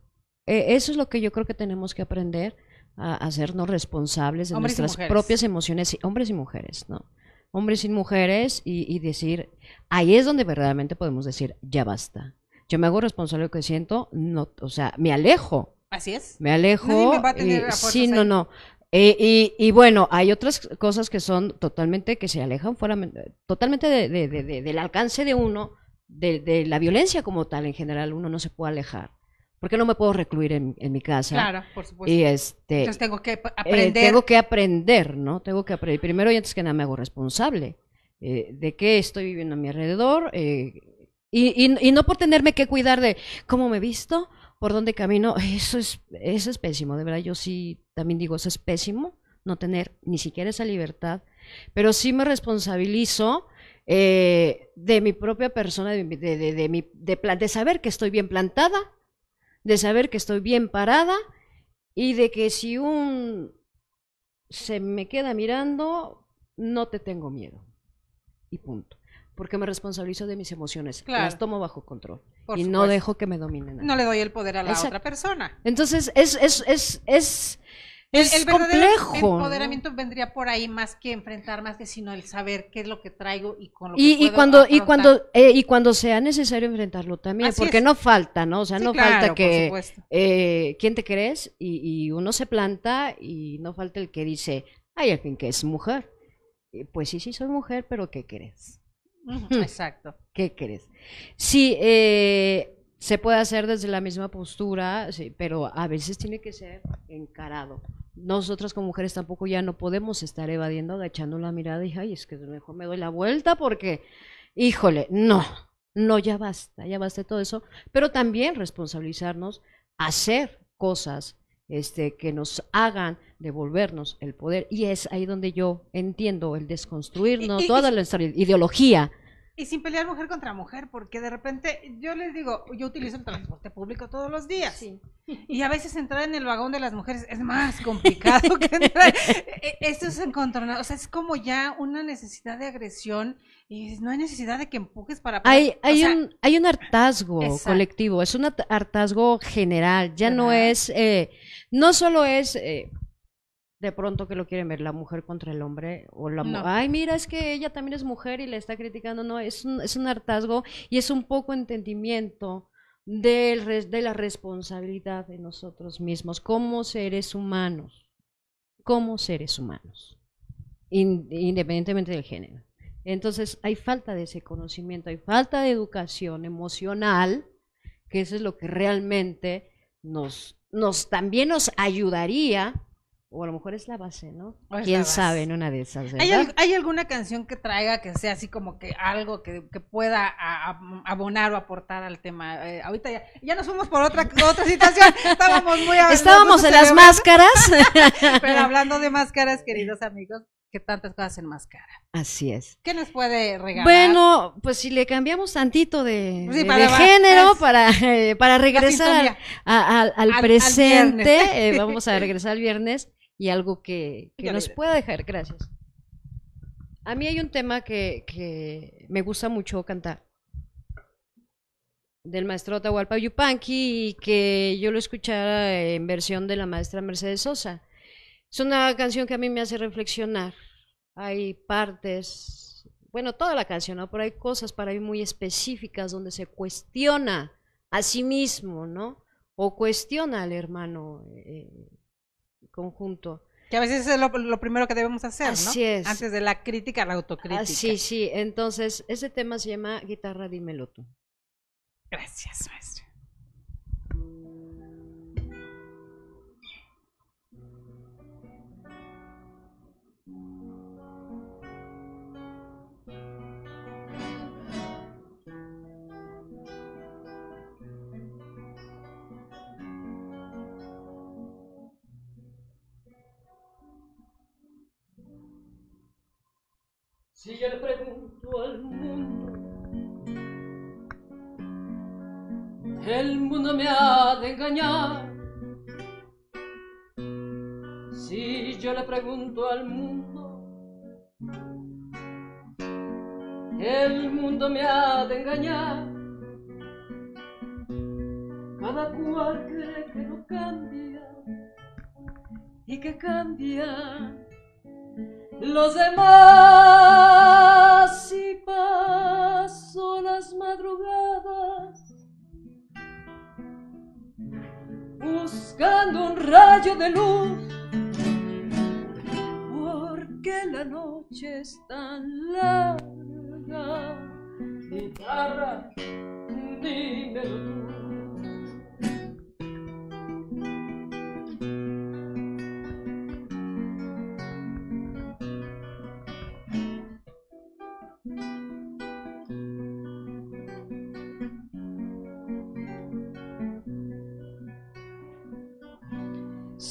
eh, eso es lo que yo creo que tenemos que aprender a hacernos responsables de nuestras propias emociones, hombres y mujeres, ¿no? Hombres y mujeres y, decir, ahí es donde verdaderamente podemos decir, ya basta. Yo me hago responsable de lo que siento, no, o sea, me alejo. Así es. Me alejo. va a tener y, sí, no, no. Eh, y, bueno, hay otras cosas que son totalmente, que se alejan fuera, totalmente del alcance de uno, de, la violencia como tal en general uno no se puede alejar. Porque no me puedo recluir en, mi casa. Claro, por supuesto. Y este, Entonces tengo que eh, aprender. tengo que aprender, ¿no? Tengo que aprender. Primero y antes que nada me hago responsable eh, de qué estoy viviendo a mi alrededor. Eh, y, no por tenerme que cuidar de cómo me visto, por dónde camino. Eso es, eso es pésimo, de verdad. Yo sí también digo, eso es pésimo, no tener ni siquiera esa libertad. Pero sí me responsabilizo eh, de mi propia persona, de, de, de, de, de saber que estoy bien plantada, de saber que estoy bien parada y de que si un se me queda mirando, no te tengo miedo. Y punto. Porque me responsabilizo de mis emociones, las tomo bajo control y no dejo que me dominen. No le doy el poder a la otra persona. Entonces, es, es, es, es es complejo. El empoderamiento vendría por ahí más que enfrentar, más que sino el saber qué es lo que traigo y con lo que puedo cuando y cuando eh, y cuando sea necesario enfrentarlo también, porque no falta, ¿no? O sea, no falta que eh, quién te crees y, uno se planta y no falta el que dice, ay, alguien que es mujer. Eh, pues sí, sí soy mujer, pero ¿qué crees? Exacto. ¿Qué crees? Sí, se puede hacer desde la misma postura, pero a veces tiene que ser encarado nosotras como mujeres tampoco ya no podemos estar evadiendo, agachando la mirada y, ay, es que mejor me doy la vuelta porque, híjole, no, no, ya basta, ya basta todo eso, pero también responsabilizarnos, hacer cosas este, que nos hagan devolvernos el poder. Y es ahí donde yo entiendo el desconstruirnos, toda la ideología y sin pelear mujer contra mujer, porque de repente yo les digo, yo utilizo el transporte público todos los días. Y a veces entrar en el vagón de las mujeres es más complicado que entrar. E-, e-, esto es o sea, es como ya una necesidad de agresión y no hay necesidad de que empujes para... Hay, hay, un, hay un hartazgo colectivo, es un hartazgo general, ya no es, eh, no solo es... Eh, de pronto que lo quieren ver la mujer contra el hombre o la mujer, ay mira es que ella también es mujer y le está criticando no es un, es un hartazgo y es un poco entendimiento de la responsabilidad de nosotros mismos como seres humanos como seres humanos independientemente del género entonces hay falta de ese conocimiento hay falta de educación emocional que eso es lo que realmente nos nos también nos ayudaría o a lo mejor es la base, ¿no? Quién sabe en una de esas. ¿Hay, alguna canción que traiga que sea así como que algo que, pueda abonar o aportar al tema? Eh, ahorita ya, ya, nos fuimos por otra, otra situación. Estábamos muy Estábamos en las máscaras. Pero hablando de máscaras, queridos amigos, que tantas cosas en máscara. Así es. ¿Qué nos puede regalar? Bueno, pues si le cambiamos tantito de, género para, eh, para regresar al, presente, eh, vamos a regresar el viernes y algo que, nos pueda dejar. Gracias. A mí hay un tema que, me gusta mucho cantar del maestro Atahualpa Yupanqui y que yo lo escuchara en versión de la maestra Mercedes Sosa. Es una canción que a mí me hace reflexionar. Hay partes, bueno, toda la canción, Pero hay cosas para mí muy específicas donde se cuestiona a sí mismo, ¿no? O cuestiona al hermano eh, conjunto. Que a veces es lo, primero que debemos hacer, Así Es. Antes de la crítica, la autocrítica. Ah, sí, sí. Entonces, ese tema se llama Guitarra Dímelo tú. Gracias, maestro. Si yo le pregunto al mundo, el mundo me ha de engañar. Si yo le pregunto al mundo, el mundo me ha de engañar. Cada cual cree que no cambia y que cambia los demás, y paso las madrugadas buscando un rayo de luz, porque la noche es tan larga. Guitarra,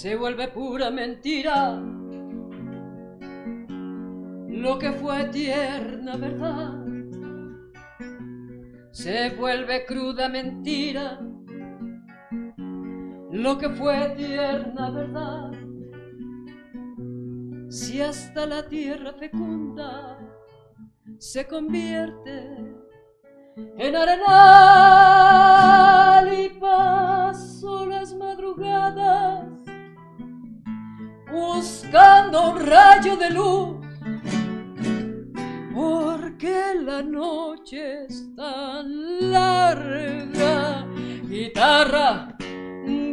se vuelve pura mentira lo que fue tierna verdad. Se vuelve cruda mentira lo que fue tierna verdad. Si hasta la tierra fecunda se convierte en arenal y paso las madrugadas buscando un rayo de luz, porque la noche es tan larga. Guitarra,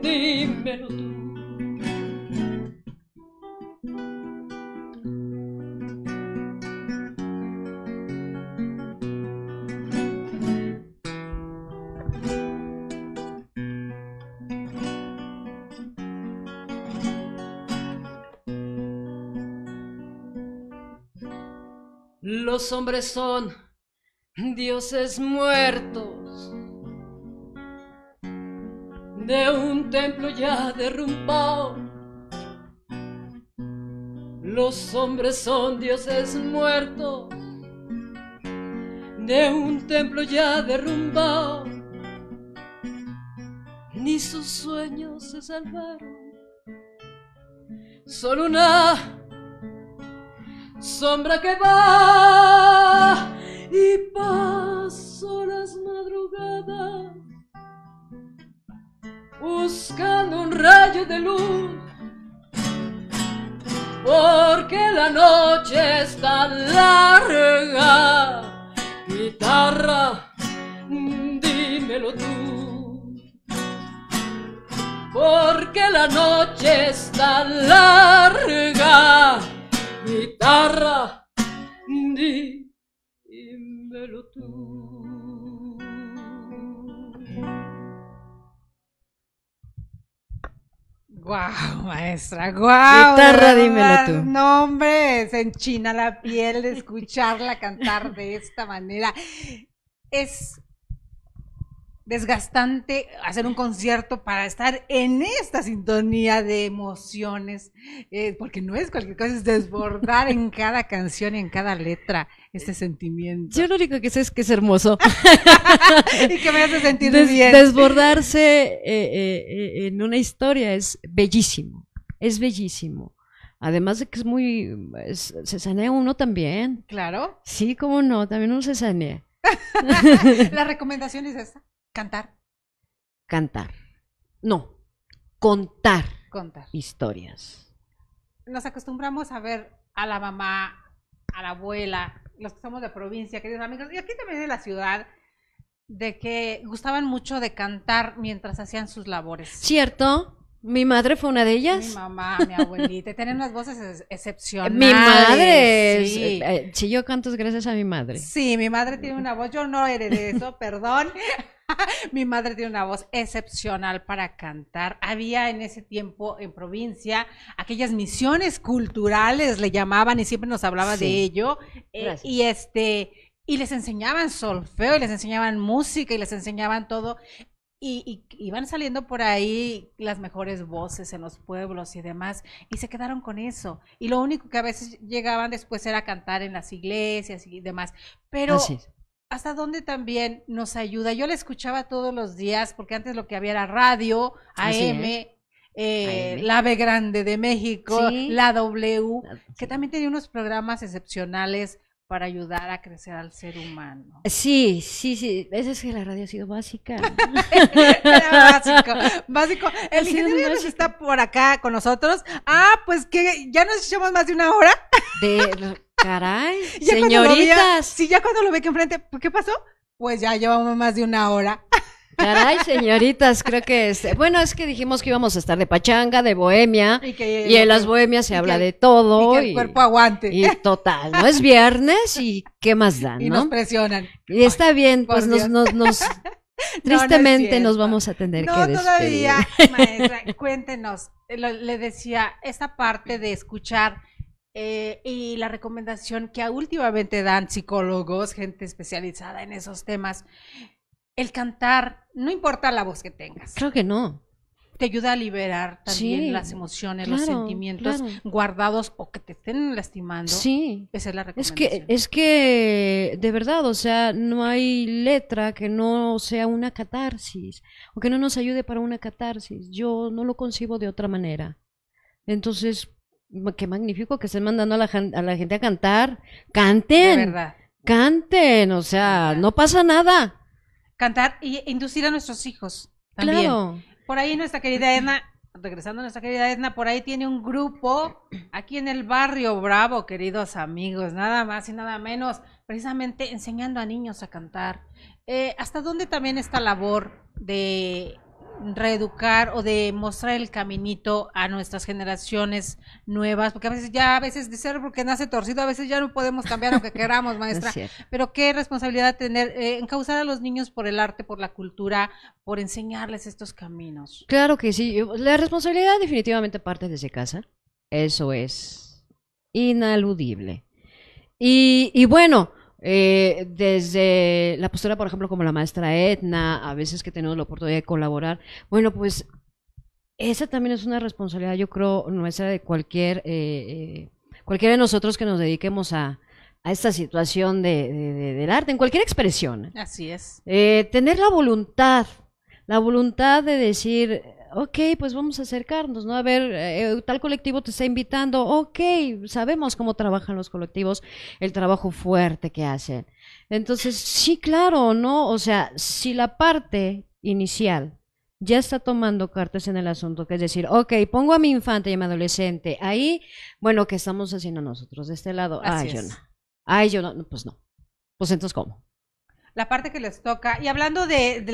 dímelo tú. Los hombres son dioses muertos de un templo ya derrumbado. Los hombres son dioses muertos de un templo ya derrumbado. Ni sus sueños se salvaron. Solo una sombra que va y paso las madrugadas buscando un rayo de luz porque la noche está larga guitarra dímelo tú porque la noche está larga guitarra, dímelo tú. ¡Guau, maestra, ¡Guau! Guitarra, dímelo tú. No, hombre, se enchina la piel de escucharla cantar de esta manera. Es desgastante hacer un concierto para estar en esta sintonía de emociones, eh, porque no es cualquier cosa, es desbordar en cada canción, y en cada letra este sentimiento. Yo lo único que sé es que es hermoso. y que me hace sentir bien. Desbordarse eh, eh, en una historia es bellísimo, es bellísimo. Además de que es muy... se sanea uno también. Claro. Sí, cómo no, también uno se sanea. la recomendación es esta. Cantar. Cantar. No, contar. Historias. Nos acostumbramos a ver a la mamá, a la abuela, los que somos de provincia, queridos amigos, y aquí también de la ciudad, de que gustaban mucho de cantar mientras hacían sus labores. ¿Cierto? Mi madre fue una de ellas. Mi mamá, mi abuelita, tienen unas voces excepcionales. Mi madre. Eh, eh, sí. yo gracias a mi madre. Sí, mi madre tiene una voz, yo no heredé eso, perdón. mi madre tiene una voz excepcional para cantar. Había en ese tiempo en provincia aquellas misiones culturales, le llamaban y siempre nos hablaba de ello. Eh, y este, y les enseñaban solfeo y les enseñaban música y les enseñaban todo. Y, y, saliendo por ahí las mejores voces en los pueblos y demás, y se quedaron con eso. Y lo único que a veces llegaban después era cantar en las iglesias y demás. Pero hasta dónde también nos ayuda. Yo la escuchaba todos los días, porque antes lo que había era radio, AM, eh, la B Grande de México, la W, que también tenía unos programas excepcionales para ayudar a crecer al ser humano. Sí, sí, sí. Esa es que la radio ha sido básica. básico, básico. El ingeniero está por acá con nosotros. Ah, pues que ya nos echamos más de una hora. De, caray, señoritas. sí, ya cuando lo ve que enfrente, ¿qué pasó? Pues ya llevamos más de una hora. Caray, señoritas, creo que es. bueno, es que dijimos que íbamos a estar de pachanga, de bohemia, y, en las bohemias se habla de todo. Y que el cuerpo aguante. Y total, ¿no? Es viernes y qué más dan, ¿no? nos presionan. Y está bien, pues nos, tristemente nos vamos a tener que despedir. todavía, maestra, cuéntenos, eh, le decía, esta parte de escuchar eh, y la recomendación que últimamente dan psicólogos, gente especializada en esos temas, el cantar, no importa la voz que tengas. Creo que no. Te ayuda a liberar también las emociones, los sentimientos guardados o que te estén lastimando. Sí. Esa es la recomendación. Es que, es que, de verdad, o sea, no hay letra que no sea una catarsis o que no nos ayude para una catarsis. Yo no lo concibo de otra manera. Entonces, qué magnífico que estén mandando a la, gente a cantar. ¡Canten! Canten, o sea, no pasa nada cantar e inducir a nuestros hijos Claro. Por ahí nuestra querida Edna, regresando a nuestra querida Edna, por ahí tiene un grupo aquí en el barrio Bravo, queridos amigos, nada más y nada menos, precisamente enseñando a niños a cantar. Eh, ¿Hasta dónde también esta labor de reeducar o de mostrar el caminito a nuestras generaciones nuevas, porque a veces ya, a veces de ser porque nace torcido, a veces ya no podemos cambiar lo que queramos, maestra. Pero qué responsabilidad tener, encausar eh, encauzar a los niños por el arte, por la cultura, por enseñarles estos caminos. Claro que sí, eh, la responsabilidad definitivamente parte desde casa, eso es inaludible. Y, y bueno, eh, desde la postura, por ejemplo, como la maestra Etna, a veces que tenemos la oportunidad de colaborar, bueno, pues esa también es una responsabilidad, yo creo, nuestra de cualquier, eh, eh, cualquiera de nosotros que nos dediquemos a, esta situación del arte, en cualquier expresión. Así es. tener la voluntad, la voluntad de decir, ok, pues vamos a acercarnos, ¿no? A ver, eh, eh, tal colectivo te está invitando, ok, sabemos cómo trabajan los colectivos, el trabajo fuerte que hacen. Entonces, sí, claro, ¿no? O sea, si la parte inicial ya está tomando cartas en el asunto, que es decir, ok, pongo a mi infante y a mi adolescente ahí, bueno, ¿qué estamos haciendo nosotros de este lado? ay, yo no. Ay, yo no, pues no. Pues entonces, ¿cómo? la parte que les toca. Y hablando de,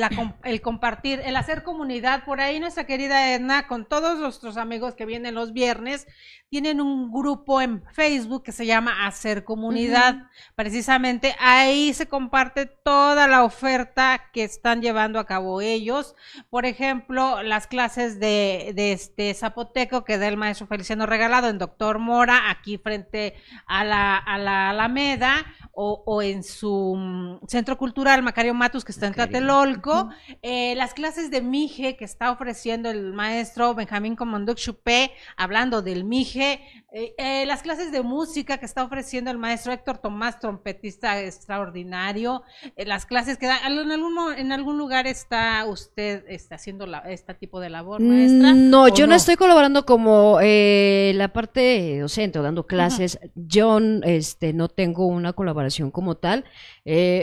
el compartir, el hacer comunidad, por ahí nuestra querida Edna, con todos nuestros amigos que vienen los viernes, tienen un grupo en Facebook que se llama Hacer Comunidad. Precisamente ahí se comparte toda la oferta que están llevando a cabo ellos. Por ejemplo, las clases de, este zapoteco que da el maestro Feliciano Regalado en Doctor Mora, aquí frente a la, Alameda, o, en su mm, centro cultural Cultural Macario Matus, que está en Tlatelolco, eh, las clases de Mije que está ofreciendo el maestro Benjamín Comanduc Chupé, hablando del Mije, eh, eh, las clases de música que está ofreciendo el maestro Héctor Tomás, trompetista extraordinario, eh, las clases que da, en algún, en algún lugar está usted está haciendo este tipo de labor, mm, maestra. No, yo no, estoy colaborando como la parte docente dando clases, yo este, no tengo una colaboración como tal,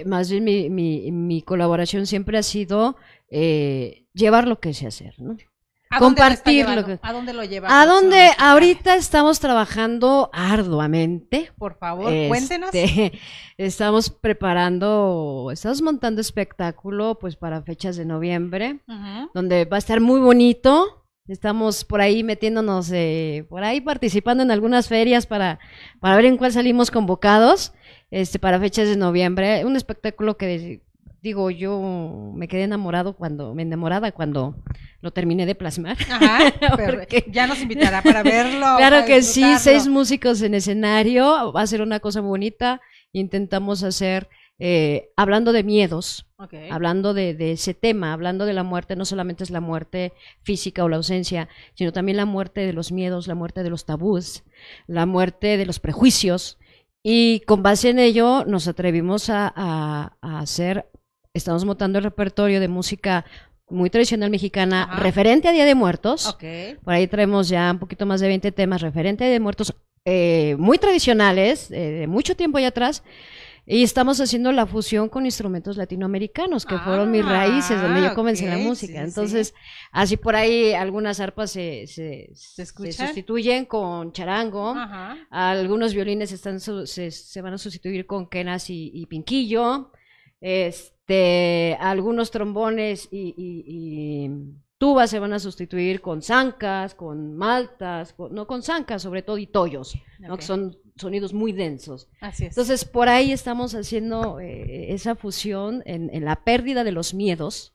más bien mi mi, colaboración siempre ha sido eh, llevar lo que sé hacer, ¿no? ¿A compartir ¿A dónde lo llevamos? ¿A dónde ahorita estamos trabajando arduamente? Por favor, este, cuéntenos. Estamos preparando, estamos montando espectáculo pues para fechas de noviembre, donde va a estar muy bonito. Estamos por ahí metiéndonos, eh, por ahí participando en algunas ferias para, para ver en cuál salimos convocados. Este, para fechas de noviembre. Un espectáculo que, digo, yo me quedé enamorado cuando, me enamorada cuando lo terminé de plasmar. Ajá, ya nos invitará para verlo. claro que sí, seis músicos en escenario, va a ser una cosa bonita. Intentamos hacer... Eh, hablando de miedos, hablando de, de, ese tema, hablando de la muerte, no solamente es la muerte física o la ausencia, sino también la muerte de los miedos, la muerte de los tabús, la muerte de los prejuicios, y con base en ello nos atrevimos a, hacer, estamos montando el repertorio de música muy tradicional mexicana, referente a Día de Muertos. Por ahí traemos ya un poquito más de 20 temas referente a Día de Muertos, eh, muy tradicionales, eh, de mucho tiempo allá atrás. Y estamos haciendo la fusión con instrumentos latinoamericanos, que fueron mis raíces, donde yo ah, comencé la música. Entonces, así por ahí algunas arpas se, se, sustituyen con charango, algunos violines están se, van a sustituir con quenas y, pinquillo, este, algunos trombones y, tubas se van a sustituir con zancas, con maltas, no con zancas sobre todo y tollos, que son sonidos muy densos. Así es. Entonces, por ahí estamos haciendo eh, esa fusión en, la pérdida de los miedos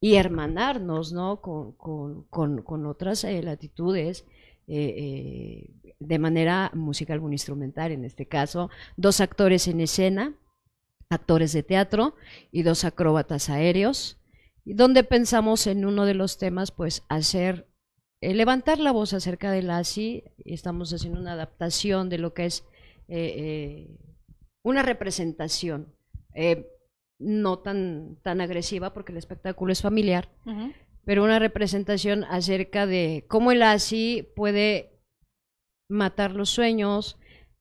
y hermanarnos, ¿no? Con, otras eh, latitudes. Eh, de manera musical o instrumental en este caso, dos actores en escena, actores de teatro y dos acróbatas aéreos, donde pensamos en uno de los temas, pues hacer eh, levantar la voz acerca del ASI. Estamos haciendo una adaptación de lo que es eh, eh, una representación, no tan, tan agresiva porque el espectáculo es familiar, pero una representación acerca de cómo el ASI puede matar los sueños,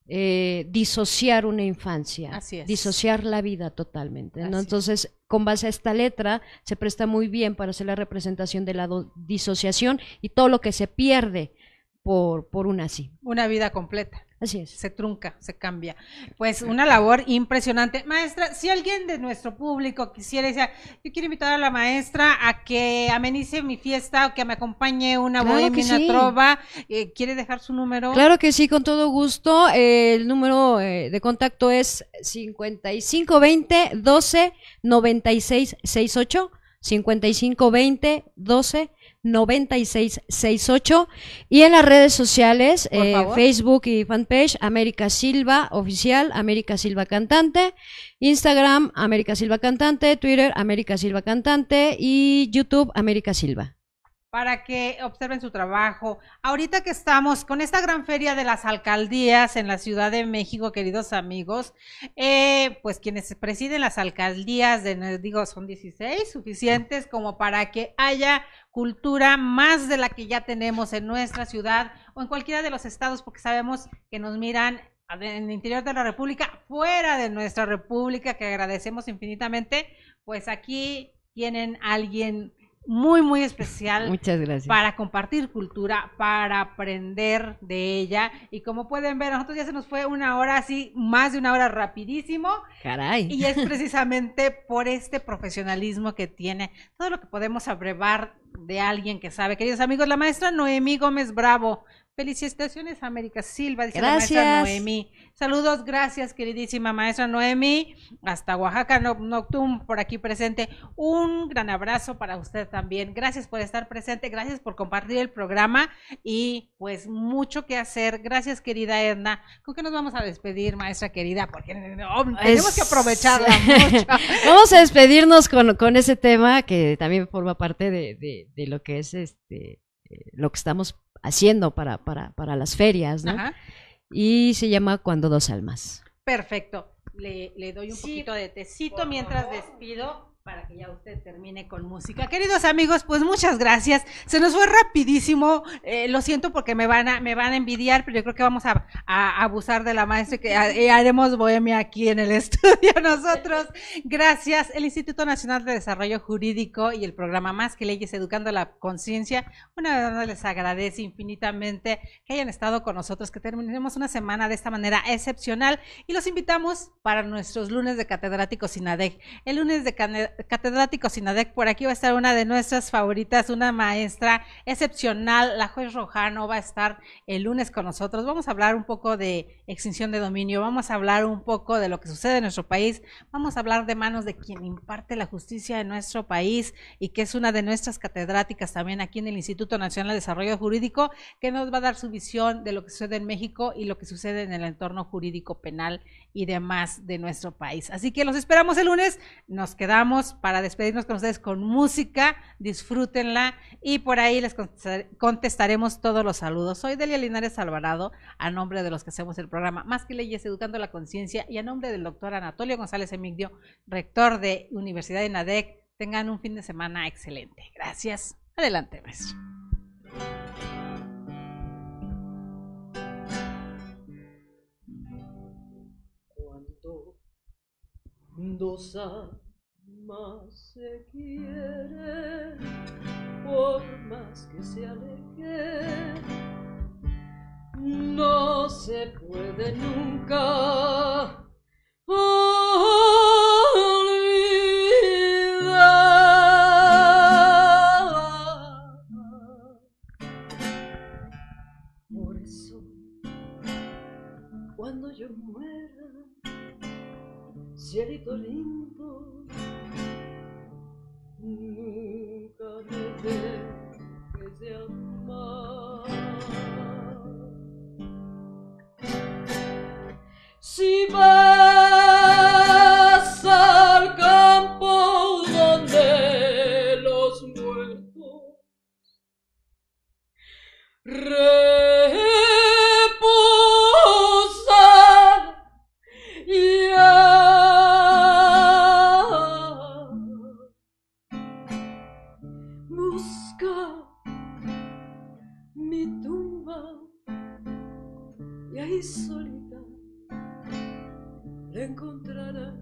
eh, disociar una infancia, disociar la vida totalmente. Entonces, con base a esta letra, se presta muy bien para hacer la representación de la disociación y todo lo que se pierde por, por una así. Una vida completa. Así es. Se trunca, se cambia. Pues una labor impresionante. Maestra, si alguien de nuestro público quisiera decir, yo quiero invitar a la maestra a que amenice mi fiesta o que me acompañe una buena trova, eh, ¿quiere dejar su número? Claro que sí, con todo gusto. Eh, el número eh, de contacto es 5520 12 96 68 5520 12 9668 y en las redes sociales, eh, Facebook y fanpage, América Silva Oficial, América Silva Cantante, Instagram, América Silva Cantante, Twitter, América Silva Cantante y YouTube, América Silva para que observen su trabajo. Ahorita que estamos con esta gran feria de las alcaldías en la Ciudad de México, queridos amigos, eh, pues quienes presiden las alcaldías, de, digo, son 16 suficientes como para que haya cultura más de la que ya tenemos en nuestra ciudad o en cualquiera de los estados, porque sabemos que nos miran en el interior de la República, fuera de nuestra República, que agradecemos infinitamente, pues aquí tienen alguien muy, muy especial. Muchas gracias. Para compartir cultura, para aprender de ella. Y como pueden ver, nosotros ya se nos fue una hora así, más de una hora rapidísimo. Caray. Y es precisamente por este profesionalismo que tiene. Todo lo que podemos abrevar de alguien que sabe. Queridos amigos, la maestra Noemí Gómez Bravo. Felicitaciones, América Silva. Dice gracias. la maestra Noemí. Saludos, gracias, queridísima maestra Noemi, hasta Oaxaca Noctum, por aquí presente. Un gran abrazo para usted también. Gracias por estar presente, gracias por compartir el programa y pues mucho que hacer. Gracias, querida Edna. ¿Con qué nos vamos a despedir, maestra querida? Porque oh, pues, tenemos que aprovecharla mucho. vamos a despedirnos con, con, ese tema que también forma parte de, lo que es este, eh, lo que estamos haciendo para, para, para las ferias, ¿no? y se llama Cuando dos almas. Perfecto. Le, doy un poquito de tecito mientras despido para que ya usted termine con música. Queridos amigos, pues muchas gracias. Se nos fue rapidísimo. Eh, lo siento porque me van a me van a envidiar, pero yo creo que vamos a, abusar de la maestra que eh, haremos bohemia aquí en el estudio nosotros. Gracias. El Instituto Nacional de Desarrollo Jurídico y el programa Más que Leyes Educando la Conciencia. Una vez más les agradece infinitamente que hayan estado con nosotros, que terminemos una semana de esta manera excepcional y los invitamos para nuestros lunes de catedráticos INADEC. El lunes de catedrático Sinadec. Por aquí va a estar una de nuestras favoritas, una maestra excepcional, la juez Rojano, va a estar el lunes con nosotros. Vamos a hablar un poco de extinción de dominio, vamos a hablar un poco de lo que sucede en nuestro país, vamos a hablar de manos de quien imparte la justicia en nuestro país y que es una de nuestras catedráticas también aquí en el Instituto Nacional de Desarrollo Jurídico, que nos va a dar su visión de lo que sucede en México y lo que sucede en el entorno jurídico penal y demás de nuestro país. Así que los esperamos el lunes, nos quedamos para despedirnos con ustedes con música, disfrútenla y por ahí les contestaremos todos los saludos. Soy Delia Linares Alvarado, a nombre de los que hacemos el programa Más que Leyes Educando la Conciencia y a nombre del doctor Anatolio González Emigdio, rector de Universidad de NADEC. Tengan un fin de semana excelente. Gracias. Adelante, maestro. Cuando dos más se quiere, por más que se aleje, no se puede nunca. Olvidar. Por eso, cuando yo muera, cielito lindo nunca me dejes de mais. Se vai busca mi tumba y ahí solita la encontrará.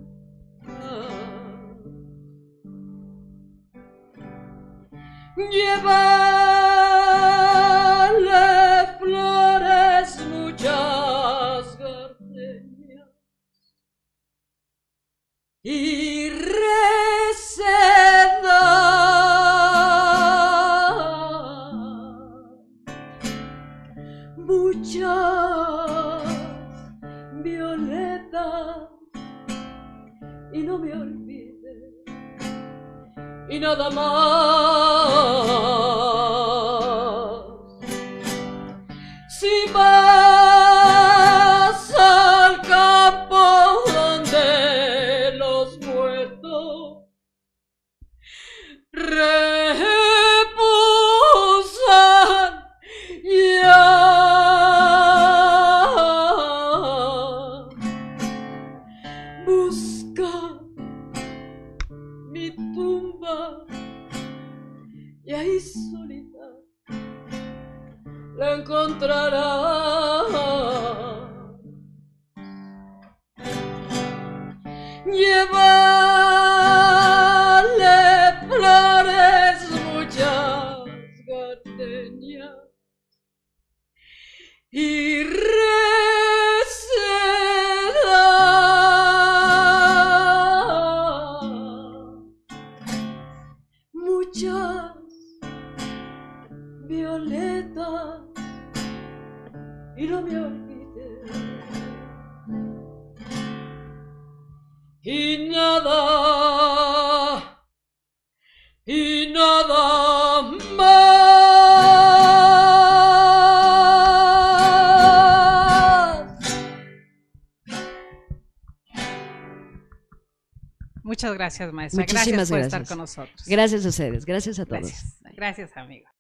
Gracias, maestra. Muchísimas gracias por estar con nosotros. Gracias a ustedes, gracias a todos. Gracias, gracias amigo.